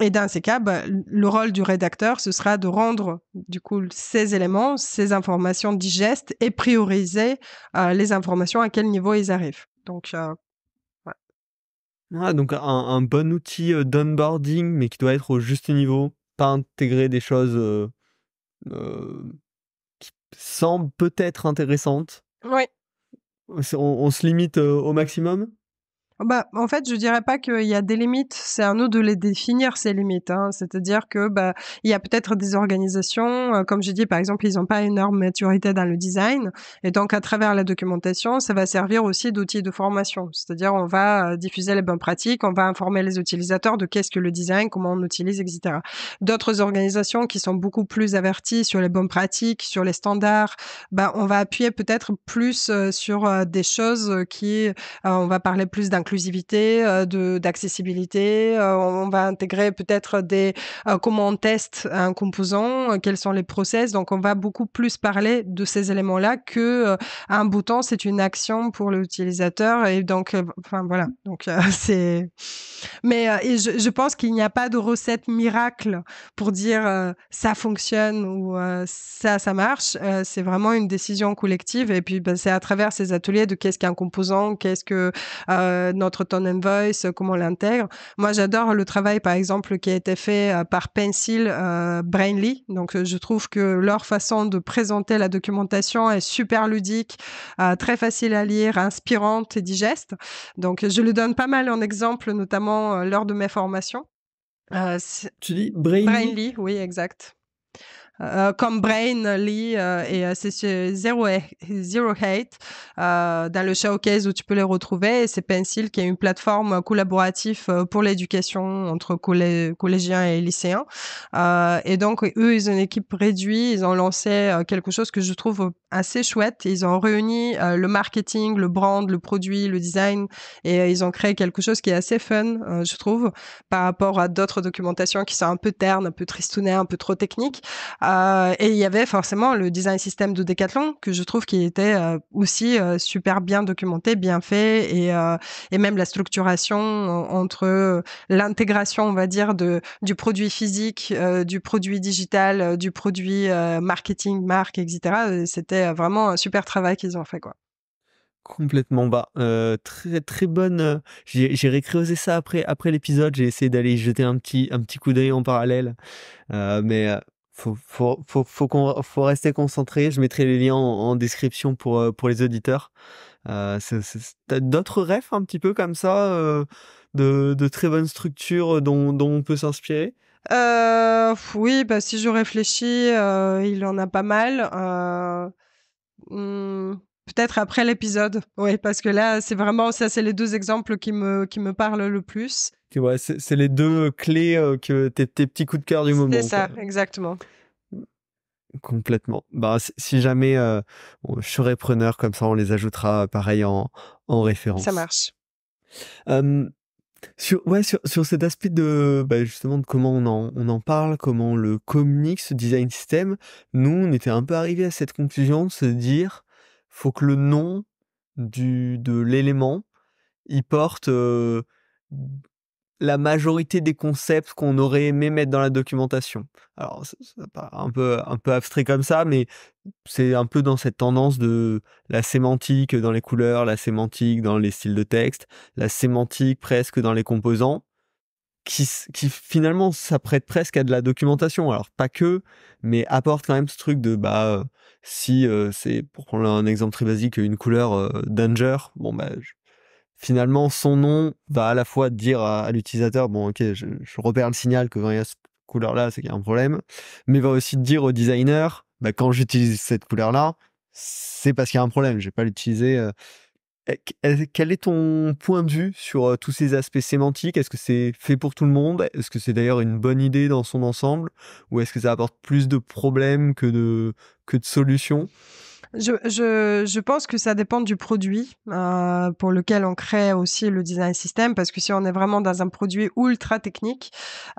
Et dans ces cas, bah, le rôle du rédacteur, ce sera de rendre du coup ces éléments, ces informations digestes et prioriser euh, les informations à quel niveau ils arrivent. Donc voilà euh, ah, donc un, bon outil euh, d'onboarding, mais qui doit être au juste niveau, pas intégrer des choses qui semblent peut-être intéressantes. Oui, on, se limite euh, au maximum bah, en fait, je dirais pas qu'il y a des limites. C'est à nous de les définir ces limites. Hein. C'est-à-dire que bah, il y a peut-être des organisations, euh, comme j'ai dit par exemple, ils n'ont pas énorme maturité dans le design, et donc à travers la documentation, ça va servir aussi d'outil de formation. C'est-à-dire on va euh, diffuser les bonnes pratiques, on va informer les utilisateurs de qu'est-ce que le design, comment on l'utilise, etc. D'autres organisations qui sont beaucoup plus averties sur les bonnes pratiques, sur les standards, bah, on va appuyer peut-être plus euh, sur des choses qui, on va parler plus d'un euh, de d'accessibilité. Euh, on va intégrer peut-être des euh, comment on teste un composant, quels sont les process. Donc on va beaucoup plus parler de ces éléments-là que un bouton, c'est une action pour l'utilisateur. Et donc, enfin voilà. Donc c'est. Mais je, je, pense qu'il n'y a pas de recette miracle pour dire ça fonctionne ou ça ça marche. c'est vraiment une décision collective. Et puis ben, c'est à travers ces ateliers de qu'est-ce qu'un composant, qu'est-ce que euh, notre tone and voice, euh, comment on l'intègre. Moi, j'adore le travail, par exemple, qui a été fait euh, par Pencil Brainly. Donc, je trouve que leur façon de présenter la documentation est super ludique, très facile à lire, inspirante et digeste. Donc, je le donne pas mal en exemple, notamment lors de mes formations. tu dis Brainly Brainly, oui, exact. Euh, comme Brain Lee euh, et euh, c'est Zero, Hate dans le showcase où tu peux les retrouver. Et c'est Pencil qui est une plateforme collaborative pour l'éducation entre collégiens et lycéens. et donc eux, ils ont une équipe réduite. Ils ont lancé quelque chose que je trouve assez chouette. Ils ont réuni le marketing, le brand, le produit, le design et ils ont créé quelque chose qui est assez fun, je trouve, par rapport à d'autres documentations qui sont un peu ternes, un peu tristounées, un peu trop techniques. Euh, et il y avait forcément le design système de Decathlon que je trouve qui était euh, aussi euh, super bien documenté, bien fait et, même la structuration entre l'intégration, on va dire, de, du produit physique, du produit digital, du produit marketing, marque, etc. C'était vraiment un super travail qu'ils ont fait, quoi. Complètement bas. très très bonne. J'ai récréosé ça après, après l'épisode. J'ai essayé d'aller jeter un petit, un petit coup d'œil en parallèle. mais faut, faut, faut, faut, faut rester concentré. Je mettrai les liens en, description pour, euh, pour les auditeurs. Euh, T'as d'autres rêves un petit peu comme ça, euh, de, de, très bonnes structures euh, dont, dont on peut s'inspirer euh, Oui, bah, si je réfléchis, il en a pas mal. Hmm. Peut-être après l'épisode, oui, parce que là, c'est vraiment ça, c'est les deux exemples qui me, qui me parlent le plus. Ouais, c'est les deux clés euh, que tes, tes, petits coups de cœur du moment. C'est ça, exactement. Complètement. Bah, si jamais euh, je serai preneur, comme ça, on les ajoutera euh, pareil en, en référence. Ça marche. sur, ouais, sur, sur, cet aspect de bah, justement de comment on en, on en parle, comment on le communique, ce design system, nous on était un peu arrivé à cette conclusion de se dire faut que le nom du, de l'élément, y porte la majorité des concepts qu'on aurait aimé mettre dans la documentation. Alors, ça, un peu, un peu abstrait comme ça, mais c'est un peu dans cette tendance de la sémantique dans les couleurs, la sémantique dans les styles de texte, la sémantique presque dans les composants qui, finalement s'apprête presque à de la documentation. Alors pas que, mais apporte quand même ce truc de bah euh, si euh, c'est pour prendre un exemple très basique une couleur euh, danger, bon bah finalement son nom va à la fois dire à, l'utilisateur bon ok je, repère le signal que quand il y a cette couleur là c'est qu'il y a un problème, mais va aussi dire au designer bah quand j'utilise cette couleur là c'est parce qu'il y a un problème, je vais pas l'utiliser eh, quel est ton point de vue sur euh, tous ces aspects sémantiques Est-ce que c'est fait pour tout le monde Est-ce que c'est d'ailleurs une bonne idée dans son ensemble Ou est-ce que ça apporte plus de problèmes que de, que de solutions je, je, pense que ça dépend du produit euh, pour lequel on crée aussi le design system, parce que si on est vraiment dans un produit ultra technique,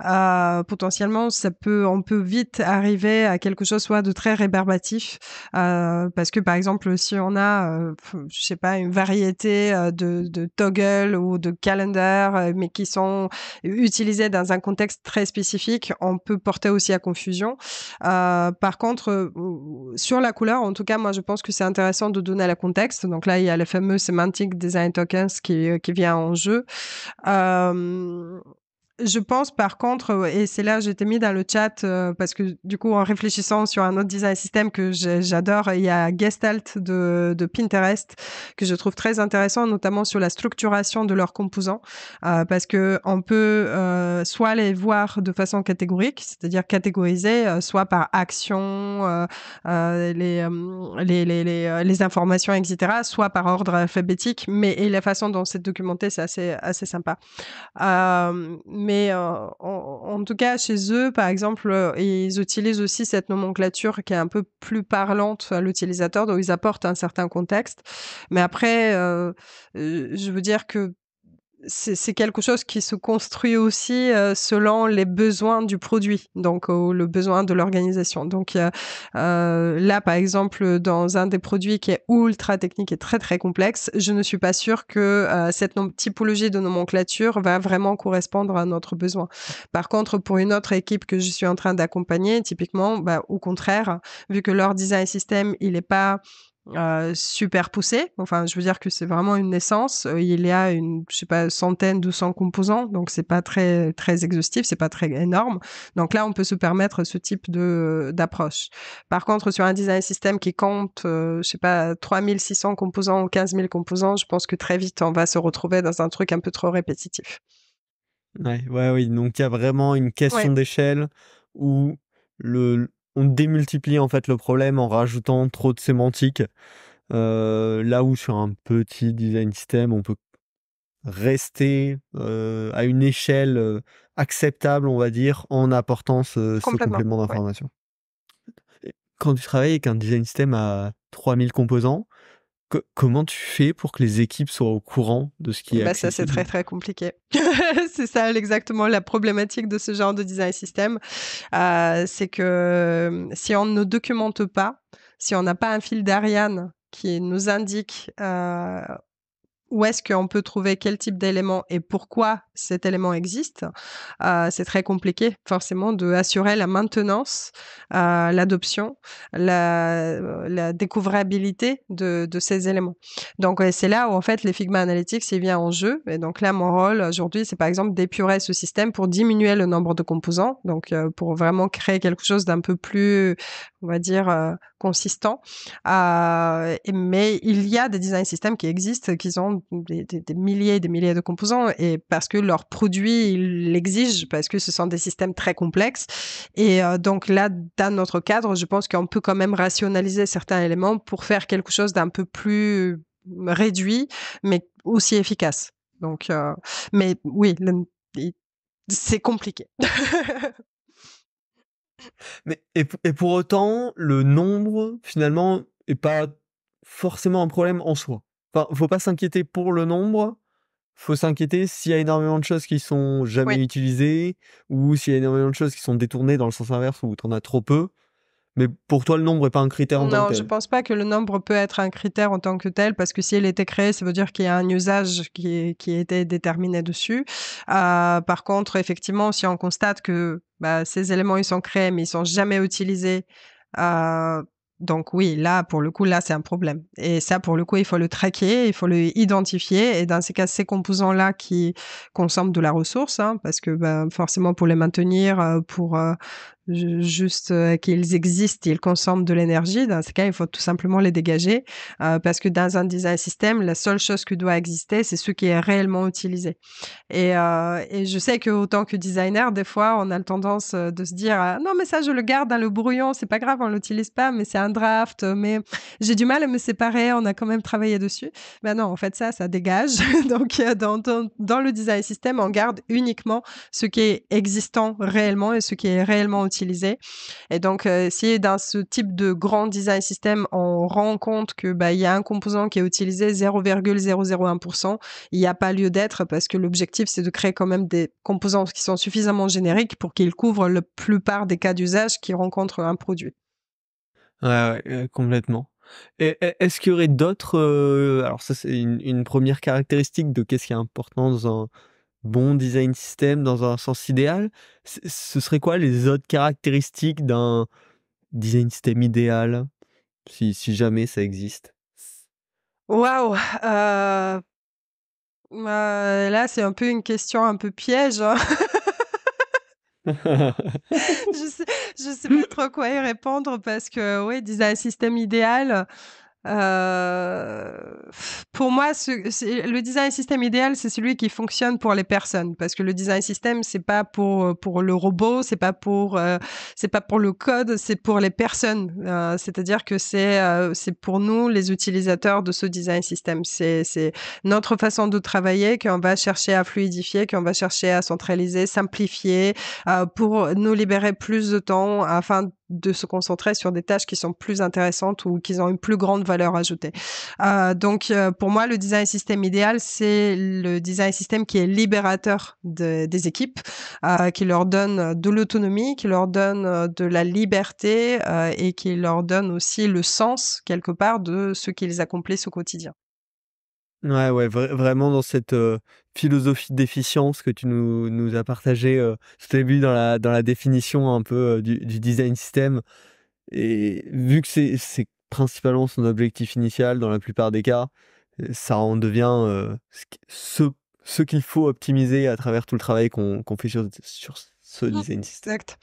euh, potentiellement, ça peut, on peut vite arriver à quelque chose soit de très rébarbatif, euh, parce que par exemple, si on a, euh, je sais pas, une variété euh, de, de toggle ou de calendar, euh, mais qui sont utilisés dans un contexte très spécifique, on peut porter aussi à confusion. par contre, sur la couleur, en tout cas, moi, je je pense que c'est intéressant de donner le contexte. Donc là, il y a le fameux Semantic Design Tokens qui, euh, qui vient en jeu. Euh, je pense par contre, et c'est là que j'étais mis dans le chat, euh, parce que du coup, en réfléchissant sur un autre design système que j'adore, il y a Gestalt de, de, Pinterest, que je trouve très intéressant, notamment sur la structuration de leurs composants, euh, parce que on peut euh, soit les voir de façon catégorique, c'est-à-dire catégoriser, soit par action, les les, les, les, informations, etc., soit par ordre alphabétique, mais et la façon dont c'est documenté, c'est assez, assez sympa mais euh, en, tout cas, chez eux, par exemple, euh, ils utilisent aussi cette nomenclature qui est un peu plus parlante à l'utilisateur, donc ils apportent un certain contexte. Mais après, euh, je veux dire que c'est quelque chose qui se construit aussi euh, selon les besoins du produit, donc le besoin de l'organisation. Donc euh, là, par exemple, dans un des produits qui est ultra technique et très très complexe, je ne suis pas sûre que euh, cette typologie de nomenclature va vraiment correspondre à notre besoin. Par contre, pour une autre équipe que je suis en train d'accompagner, typiquement, bah, au contraire, vu que leur design système, il n'est pas euh, super poussé. Enfin, je veux dire que c'est vraiment une naissance. Euh, il y a une, je sais pas, centaine, composants, donc c'est pas très très exhaustif, c'est pas très énorme. Donc là, on peut se permettre ce type de d'approche. Par contre, sur un design système qui compte, euh, je sais pas, 3600 composants ou 15000 composants, je pense que très vite, on va se retrouver dans un truc un peu trop répétitif. Ouais, ouais, oui. Donc il y a vraiment une question d'échelle où le, on démultiplie en fait le problème en rajoutant trop de sémantique. Euh, là où sur un petit design system, on peut rester euh, à une échelle euh, acceptable, on va dire, en apportant ce, complément d'information. Quand tu travailles avec un design system à 3000 composants, comment tu fais pour que les équipes soient au courant de ce qui est bah, Ça, c'est très, très compliqué. c'est ça exactement la problématique de ce genre de design système. Euh, c'est que euh, si on ne documente pas, si on n'a pas un fil d'Ariane qui nous indique euh, où est-ce qu'on peut trouver quel type d'élément et pourquoi cet élément existe, euh, c'est très compliqué forcément de assurer la maintenance, euh, l'adoption, la, découvrabilité de, ces éléments. Donc c'est là où en fait les Figma Analytics y vient en jeu. Et donc là mon rôle aujourd'hui c'est par exemple d'épurer ce système pour diminuer le nombre de composants, donc euh, pour vraiment créer quelque chose d'un peu plus, on va dire consistant. mais il y a des design systems qui existent, qui ont des, milliers et des milliers de composants et parce que leurs produits l'exigent, parce que ce sont des systèmes très complexes. Et euh, donc là, dans notre cadre, je pense qu'on peut quand même rationaliser certains éléments pour faire quelque chose d'un peu plus réduit, mais aussi efficace. Donc, euh, mais oui, c'est compliqué. mais, et, et pour autant, le nombre, finalement, est pas forcément un problème en soi faut pas s'inquiéter pour le nombre. Faut s'inquiéter s'il y a énormément de choses qui sont jamais utilisées ou s'il y a énormément de choses qui sont détournées dans le sens inverse ou en as trop peu. Mais pour toi, le nombre n'est pas un critère en tant que tel. Non, je pense pas que le nombre peut être un critère en tant que tel, parce que si elle était créé, ça veut dire qu'il y a un usage qui, qui a été déterminé dessus. Euh, par contre, effectivement, si on constate que bah, ces éléments, ils sont créés, mais ils sont jamais utilisés, euh, donc oui, là, pour le coup, là, c'est un problème. Et ça, pour le coup, il faut le traquer, il faut le identifier. Et dans ces cas, ces composants-là qui consomment de la ressource, hein, parce que ben, forcément, pour les maintenir, euh, pour euh, juste euh, qu'ils existent, ils consomment de l'énergie. Dans ce cas, il faut tout simplement les dégager euh, parce que dans un design système, la seule chose qui doit exister, c'est ce qui est réellement utilisé. Et, euh, je sais que autant que designer, des fois, on a tendance de se dire non mais ça je le garde dans le brouillon, c'est pas grave, on l'utilise pas, mais c'est un draft, mais j'ai du mal à me séparer, on a quand même travaillé dessus. Ben non, en fait ça, ça dégage. Donc dans, le design système, on garde uniquement ce qui est existant réellement et ce qui est réellement utilisé et donc, euh, si dans ce type de grand design système, on rend compte que bah, il y a un composant qui est utilisé 0,001%, il n'y a pas lieu d'être parce que l'objectif, c'est de créer quand même des composants qui sont suffisamment génériques pour qu'ils couvrent la plupart des cas d'usage qui rencontrent un produit. Ouais, euh, complètement. Est-ce qu'il y aurait d'autres... Euh, alors ça c'est une, une, première caractéristique de qu'est-ce qui est important dans un, bon design system dans un sens idéal, ce serait quoi les autres caractéristiques d'un design system idéal, si, jamais ça existe Waouh euh, euh, Là, c'est un peu une question un peu piège. Hein. je sais, je sais pas trop quoi y répondre parce que oui, design système idéal. Euh, pour moi, ce, le design système idéal, c'est celui qui fonctionne pour les personnes, parce que le design système, c'est pas pour euh, pour le robot, c'est pas pour euh, c'est pas pour le code, c'est pour les personnes. C'est-à-dire que c'est c'est pour nous les utilisateurs de ce design système. C'est c'est notre façon de travailler qu'on va chercher à fluidifier, qu'on va chercher à centraliser, simplifier, pour nous libérer plus de temps afin de de se concentrer sur des tâches qui sont plus intéressantes ou qui ont une plus grande valeur ajoutée. Euh, donc, euh, pour moi, le design système idéal, c'est le design système qui est libérateur des équipes, euh, qui leur donne de l'autonomie, qui leur donne de la liberté et qui leur donne aussi le sens, quelque part, de ce qu'ils accomplissent au quotidien. Ouais, ouais, vraiment dans cette philosophie d'efficience que tu nous, nous as partagée au début dans la, dans la définition un peu du, du, design system. Et vu que c'est principalement son objectif initial dans la plupart des cas, ça en devient ce, ce qu'il faut optimiser à travers tout le travail qu'on fait sur, sur Mmh. ce design Exact.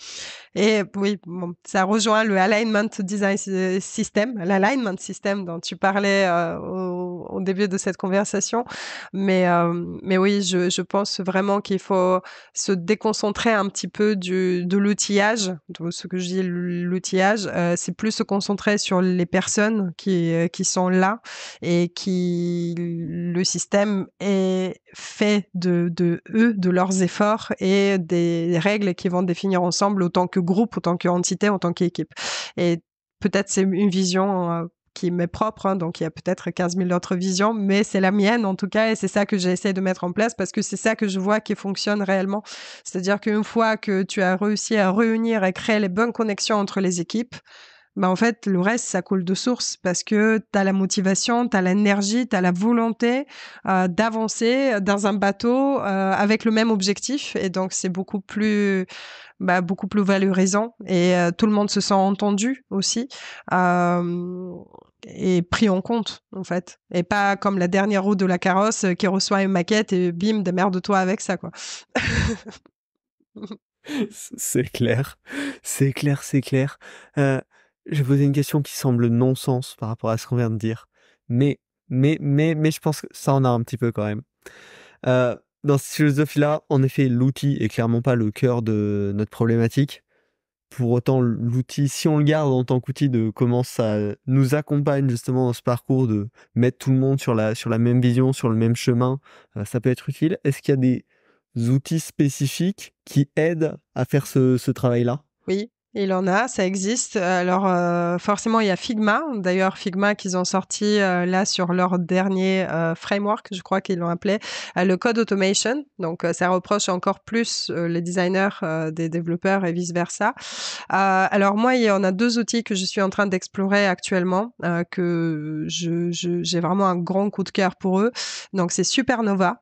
Et oui, ça rejoint le alignment design system, l'alignment system dont tu parlais euh, au, début de cette conversation. Mais, euh, mais oui, je, je pense vraiment qu'il faut se déconcentrer un petit peu du, de l'outillage. Ce que je dis, l'outillage, euh, c'est plus se concentrer sur les personnes qui, qui sont là et qui le système est fait de, de eux, de leurs efforts et des règles qui qui vont définir ensemble, autant que groupe, autant qu'entité, autant qu'équipe. Et peut-être c'est une vision euh, qui m'est propre, hein, donc il y a peut-être 15 000 autres visions, mais c'est la mienne en tout cas, et c'est ça que j'essaie de mettre en place parce que c'est ça que je vois qui fonctionne réellement. C'est-à-dire qu'une fois que tu as réussi à réunir et créer les bonnes connexions entre les équipes, bah, en fait, le reste, ça coule de source parce que tu as la motivation, tu as l'énergie, tu as la volonté euh, d'avancer dans un bateau euh, avec le même objectif. Et donc, c'est beaucoup plus bah, beaucoup plus valorisant et euh, tout le monde se sent entendu aussi et pris en compte en fait et pas comme la dernière roue de la carrosse qui reçoit une maquette et bim démerde-toi avec ça quoi c'est clair c'est clair c'est clair je vais poser une question qui semble non-sens par rapport à ce qu'on vient de dire. Mais, mais, mais, mais je pense que ça en a un petit peu quand même. Euh, dans cette philosophie-là, en effet, l'outil est clairement pas le cœur de notre problématique. Pour autant, l'outil, si on le garde en tant qu'outil de comment ça nous accompagne justement dans ce parcours de mettre tout le monde sur la, sur la même vision, sur le même chemin, euh, ça peut être utile. Est-ce qu'il y a des outils spécifiques qui aident à faire ce, ce travail-là Oui, il en a, ça existe. Alors euh, forcément, il y a Figma. D'ailleurs, Figma qu'ils ont sorti euh, là sur leur dernier euh, framework, je crois qu'ils l'ont appelé, le code automation. Donc ça reproche encore plus les designers des développeurs et vice-versa. alors moi, il y en a deux outils que je suis en train d'explorer actuellement, que j'ai vraiment un grand coup de cœur pour eux. Donc c'est Supernova.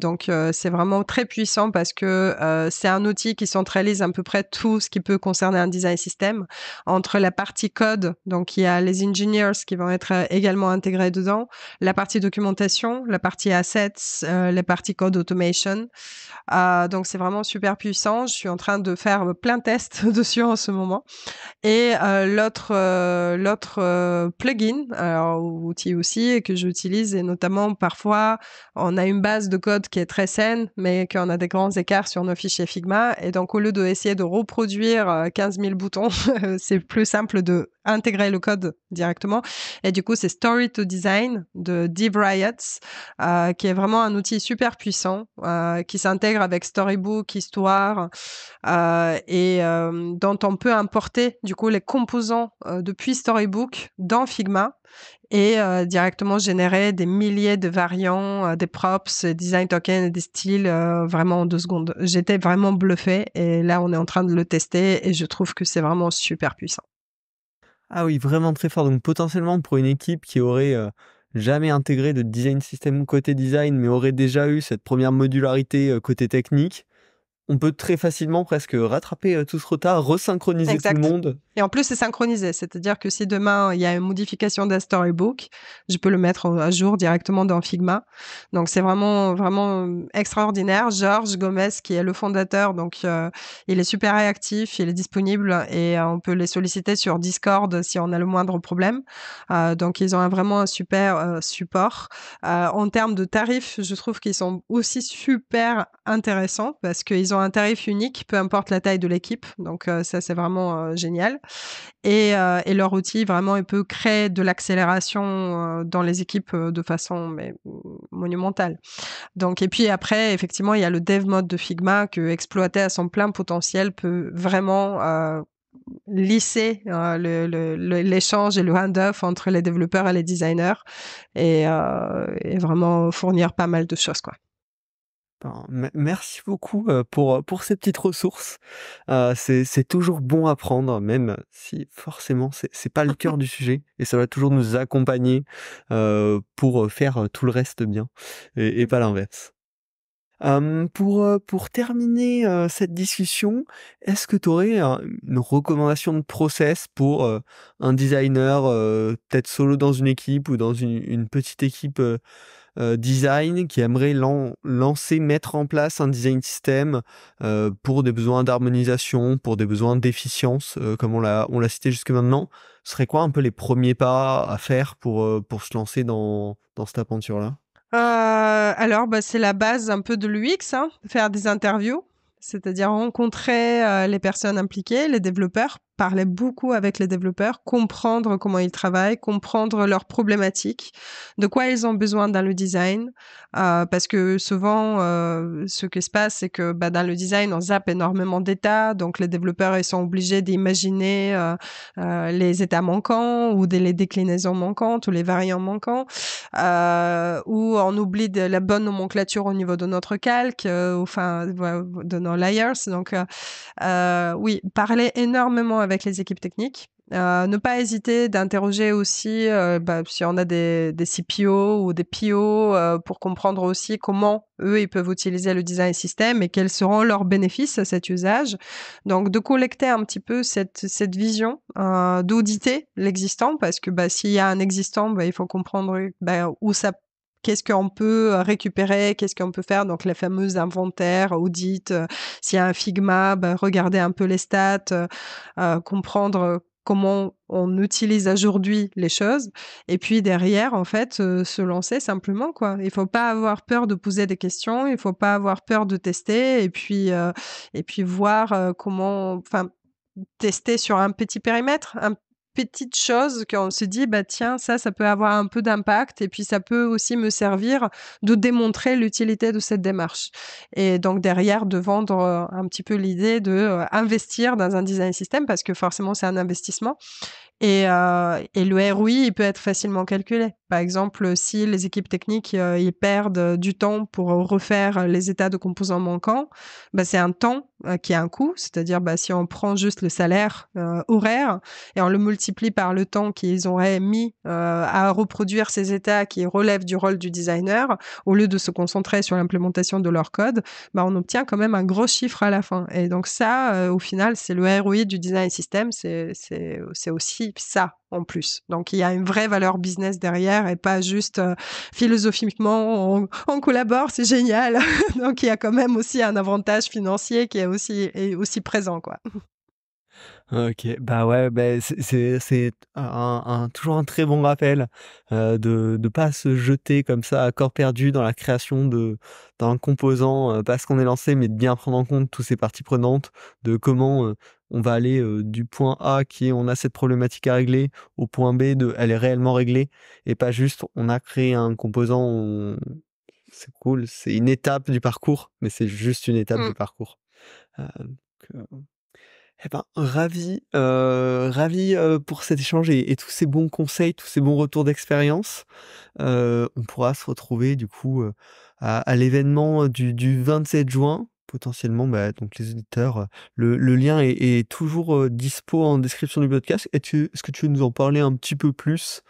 donc c'est vraiment très puissant parce que c'est un outil qui centralise à peu près tout ce qui peut concerner un design système entre la partie code, donc il y a les engineers qui vont être euh, également intégrés dedans, la partie documentation, la partie assets, euh, les la partie code automation. Euh, donc c'est vraiment super puissant. Je suis en train de faire plein de tests dessus en ce moment. Et l'autre l'autre plugin, alors, outil aussi que j'utilise et notamment parfois on a une base de code qui est très saine, mais qu'on a des grands écarts sur nos fichiers Figma. Et donc au lieu d'essayer de reproduire 15 000 boutons, c'est plus simple de intégrer le code directement. Et du coup, c'est Story to Design de Deep Riots, euh, qui est vraiment un outil super puissant, euh, qui s'intègre avec Storybook, Histoire, euh, et dont on peut importer du coup les composants depuis Storybook dans Figma et euh, directement générer des milliers de variants, euh, des props, euh, design tokens, des styles vraiment en deux secondes. J'étais vraiment bluffé et là on est en train de le tester et je trouve que c'est vraiment super puissant. Ah oui, vraiment très fort. Donc potentiellement pour une équipe qui aurait jamais intégré de design system côté design mais aurait déjà eu cette première modularité côté technique, on peut très facilement presque rattraper euh, tout ce retard, resynchroniser tout le monde. Et en plus, c'est synchronisé. C'est-à-dire que si demain, il y a une modification d'un storybook, je peux le mettre à jour directement dans Figma. Donc, c'est vraiment, vraiment euh, extraordinaire. Georges Gomez, qui est le fondateur, donc, euh, il est super réactif, il est disponible et on peut les solliciter sur Discord si on a le moindre problème. donc, ils ont vraiment un super support. en termes de tarifs, je trouve qu'ils sont aussi super intéressants parce qu'ils ont un tarif unique, peu importe la taille de l'équipe. Donc euh, ça, c'est vraiment euh, génial. Euh, et, leur outil, vraiment, il peut créer de l'accélération dans les équipes de façon mm, monumentale. Donc, et puis après, effectivement, il y a le dev mode de Figma que exploiter à son plein potentiel peut vraiment lisser l'échange et le hand-off entre les développeurs et les designers et, et, vraiment fournir pas mal de choses. Quoi. Merci beaucoup euh, pour, euh, pour ces petites ressources. Euh, c'est toujours bon à prendre, même si forcément c'est pas le cœur du sujet et ça va toujours nous accompagner pour faire tout le reste bien et, pas l'inverse. pour, pour terminer cette discussion, est-ce que tu aurais une recommandation de process pour un designer, peut-être solo dans une équipe ou dans une petite équipe euh, design qui aimerait lancer, mettre en place un design système euh, pour des besoins d'harmonisation, pour des besoins d'efficience, euh, comme on l'a cité jusque maintenant, ce serait quoi un peu les premiers pas à faire pour, pour se lancer dans, dans cette aventure-là Alors, bah, c'est la base un peu de l'UX, hein, faire des interviews, c'est-à-dire rencontrer les personnes impliquées, les développeurs, beaucoup avec les développeurs, comprendre comment ils travaillent, comprendre leurs problématiques, de quoi ils ont besoin dans le design, euh, parce que souvent, euh, ce qui se passe, c'est que bah, dans le design, on zappe énormément d'états, donc les développeurs, ils sont obligés d'imaginer euh, les états manquants ou des, les déclinaisons manquantes ou les variants manquants, ou on oublie de la bonne nomenclature au niveau de notre calque, enfin, de nos layers. Donc, oui, parler énormément avec avec les équipes techniques. Euh, ne pas hésiter d'interroger aussi euh, bah, si on a des, CPO ou des PO euh, pour comprendre aussi comment eux ils peuvent utiliser le design system et quels seront leurs bénéfices à cet usage. Donc de collecter un petit peu cette, cette vision, d'auditer l'existant parce que bah, s'il y a un existant, bah, il faut comprendre bah, où ça qu'est-ce qu'on peut euh, récupérer, qu'est-ce qu'on peut faire. Donc, la fameuse inventaire, audits, euh, s'il y a un Figma, ben, regarder un peu les stats, euh, comprendre comment on utilise aujourd'hui les choses et puis derrière en fait se lancer simplement quoi il faut pas avoir peur de poser des questions il ne faut pas avoir peur de tester et puis et puis voir comment enfin tester sur un petit périmètre petites choses on se dit, bah tiens, ça, ça peut avoir un peu d'impact et puis ça peut aussi me servir de démontrer l'utilité de cette démarche. Et donc derrière, de vendre euh, un petit peu l'idée de euh, investir dans un design system parce que forcément, c'est un investissement. Et, euh, le ROI, il peut être facilement calculé. Par exemple, si les équipes techniques ils perdent du temps pour refaire les états de composants manquants, bah, c'est un temps qui a un coût. C'est-à-dire, bah, si on prend juste le salaire horaire et on le multiplie par le temps qu'ils auraient mis euh, à reproduire ces états qui relèvent du rôle du designer, au lieu de se concentrer sur l'implémentation de leur code, bah, on obtient quand même un gros chiffre à la fin. Et donc ça, euh, au final, c'est le ROI du design system, c'est aussi ça en plus. Donc il y a une vraie valeur business derrière et pas juste euh, philosophiquement on, on collabore, c'est génial. Donc il y a quand même aussi un avantage financier qui est aussi, aussi présent. quoi. OK, bah ouais, c'est toujours un très bon rappel, de ne pas se jeter comme ça à corps perdu dans la création de d'un composant, parce qu'on est lancé, mais de bien prendre en compte toutes ces parties prenantes, de comment, on va aller, du point A qui est on a cette problématique à régler, au point B de elle est réellement réglée et pas juste on a créé un composant, c'est cool, c'est une étape du parcours, mais c'est juste une étape mmh. du parcours. Eh ben, ravi, euh, ravi euh, pour cet échange et, tous ces bons conseils, tous ces bons retours d'expérience. Euh, on pourra se retrouver du coup à, l'événement du, du, 27 juin potentiellement bah, donc les éditeurs. Euh, le, lien est, toujours euh, dispo en description du podcast. Est-ce que tu veux nous en parler un petit peu plus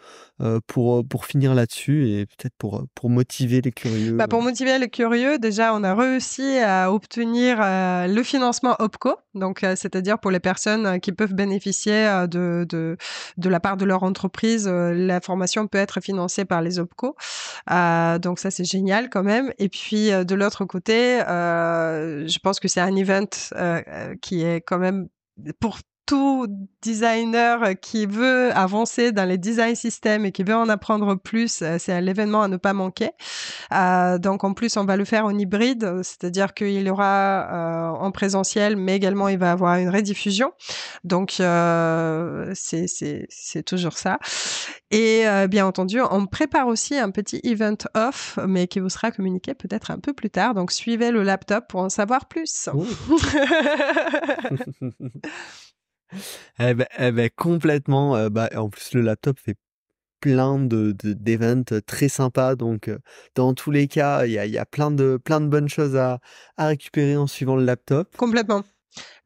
euh, pour, pour finir là-dessus et peut-être pour, pour motiver les curieux bah, Pour motiver les curieux, déjà, on a réussi à obtenir le financement OPCO, donc c'est-à-dire pour les personnes qui peuvent bénéficier de, de, la part de leur entreprise. la formation peut être financée par les OPCO. donc ça, c'est génial quand même. Et puis, de l'autre côté, euh, je pense que c'est un event euh, euh, qui est quand même pour tout designer qui veut avancer dans les design systems et qui veut en apprendre plus, euh, c'est l'événement à ne pas manquer. Euh, donc en plus, on va le faire en hybride, c'est-à-dire qu'il y aura euh, en présentiel, mais également il va avoir une rediffusion. Donc c'est toujours ça. Et bien entendu, on prépare aussi un petit event off, mais qui vous sera communiqué peut-être un peu plus tard. Donc suivez le laptop pour en savoir plus. Oh. Eh ben, eh ben, complètement. Euh, bah, en plus, le laptop fait plein de, d'events très sympas. Donc, euh, dans tous les cas, il y a, plein, de, plein de bonnes choses à, à récupérer en suivant le laptop. Complètement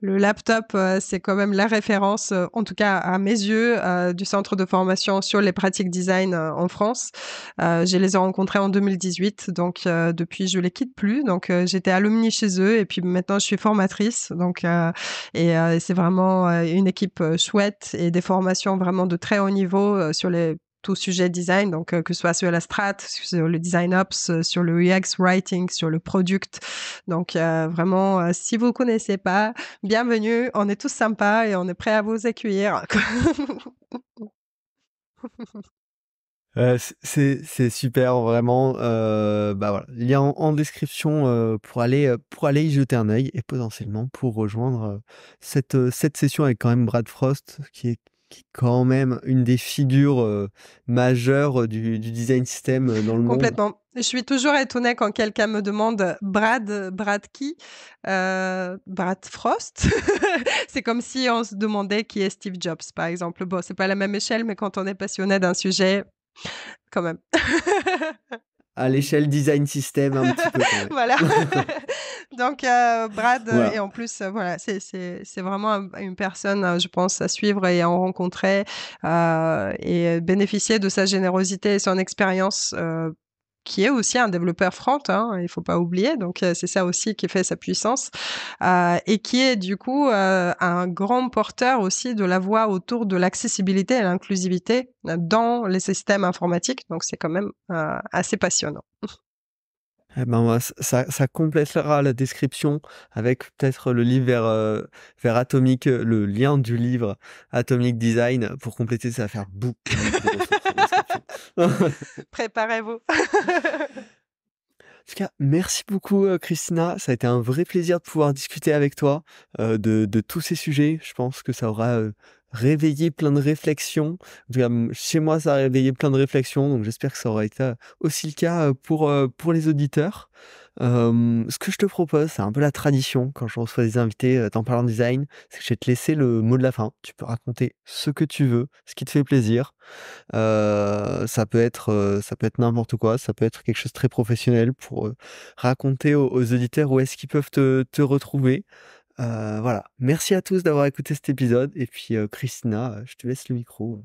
le laptop, euh, c'est quand même la référence, euh, en tout cas à mes yeux, euh, du centre de formation sur les pratiques design en France. je les ai rencontrés en 2018, donc depuis, je les quitte plus. Donc, j'étais alumni chez eux et puis maintenant, je suis formatrice. Donc, et c'est vraiment une équipe chouette et des formations vraiment de très haut niveau sur les tout sujet design, donc euh, que ce soit sur la strat, sur le design ops, euh, sur le UX writing, sur le product. Donc euh, vraiment, si vous connaissez pas, bienvenue. On est tous sympas et on est prêt à vous accueillir. c'est super vraiment bah voilà lien en, description pour aller pour aller y jeter un œil et potentiellement pour rejoindre cette cette session avec quand même Brad Frost qui est qui est quand même une des figures majeures du, design system dans le monde. Complètement. Je suis toujours étonnée quand quelqu'un me demande Brad, Brad qui Brad Frost. c'est comme si on se demandait qui est Steve Jobs, par exemple. Bon, c'est pas la même échelle, mais quand on est passionné d'un sujet, quand même. à l'échelle design system un petit peu. voilà. Donc euh, Brad euh, et en plus euh, voilà c'est vraiment une personne je pense à suivre et à en rencontrer euh, et bénéficier de sa générosité et son expérience qui est aussi un développeur front, hein, il faut pas oublier. Donc euh, c'est ça aussi qui fait sa puissance euh, et qui est du coup euh, un grand porteur aussi de la voix autour de l'accessibilité et l'inclusivité dans les systèmes informatiques. Donc c'est quand même assez passionnant. Eh ben, ça, ça, complétera la description avec peut-être le livre vers, Atomique, le lien du livre Atomic Design pour compléter, ça va faire Préparez-vous. En tout cas, merci beaucoup euh, Christina. Ça a été un vrai plaisir de pouvoir discuter avec toi euh, de, tous ces sujets. Je pense que ça aura euh, Réveiller plein de réflexions. Chez moi, ça a réveillé plein de réflexions, donc j'espère que ça aura été euh, aussi le cas euh, pour, euh, pour les auditeurs. ce que je te propose, c'est un peu la tradition quand je reçois des invités en parlant design, c'est que je vais te laisser le mot de la fin. Tu peux raconter ce que tu veux, ce qui te fait plaisir. ça peut être, n'importe quoi, ça peut être quelque chose de très professionnel pour raconter aux, aux auditeurs où est-ce qu'ils peuvent te, te retrouver. Euh, voilà. Merci à tous d'avoir écouté cet épisode. Et puis, euh, Christina, euh, je te laisse le micro.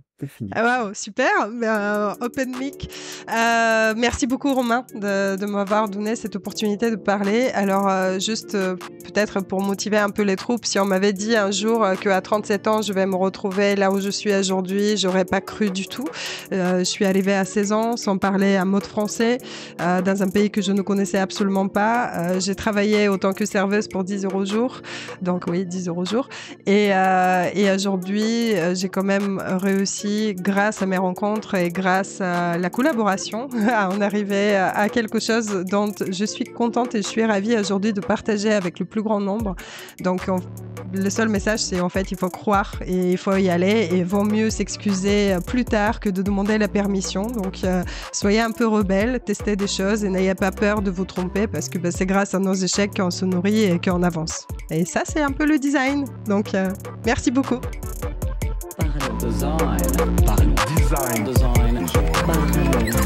Ah, super, euh, open mic. Euh, merci beaucoup Romain de, m'avoir donné cette opportunité de parler. Alors euh, juste peut-être pour motiver un peu les troupes, si on m'avait dit un jour qu'à 37 ans je vais me retrouver là où je suis aujourd'hui, j'aurais pas cru du tout. je suis arrivée à 16 ans sans parler un mot de français dans un pays que je ne connaissais absolument pas. J'ai travaillé autant que serveuse pour 10 euros jour, donc oui 10 euros jour. et aujourd'hui j'ai quand même réussi grâce à mes rencontres et grâce à la collaboration, on arrivait à quelque chose dont je suis contente et je suis ravie aujourd'hui de partager avec le plus grand nombre. Donc, le seul message, c'est en fait, il faut croire et il faut y aller et vaut mieux s'excuser plus tard que de demander la permission. Donc, euh, soyez un peu rebelle, testez des choses et n'ayez pas peur de vous tromper parce que ben, c'est grâce à nos échecs qu'on se nourrit et qu'on avance. Et ça, c'est un peu le design. Donc, euh, merci beaucoup. Design. Design. Design. Design.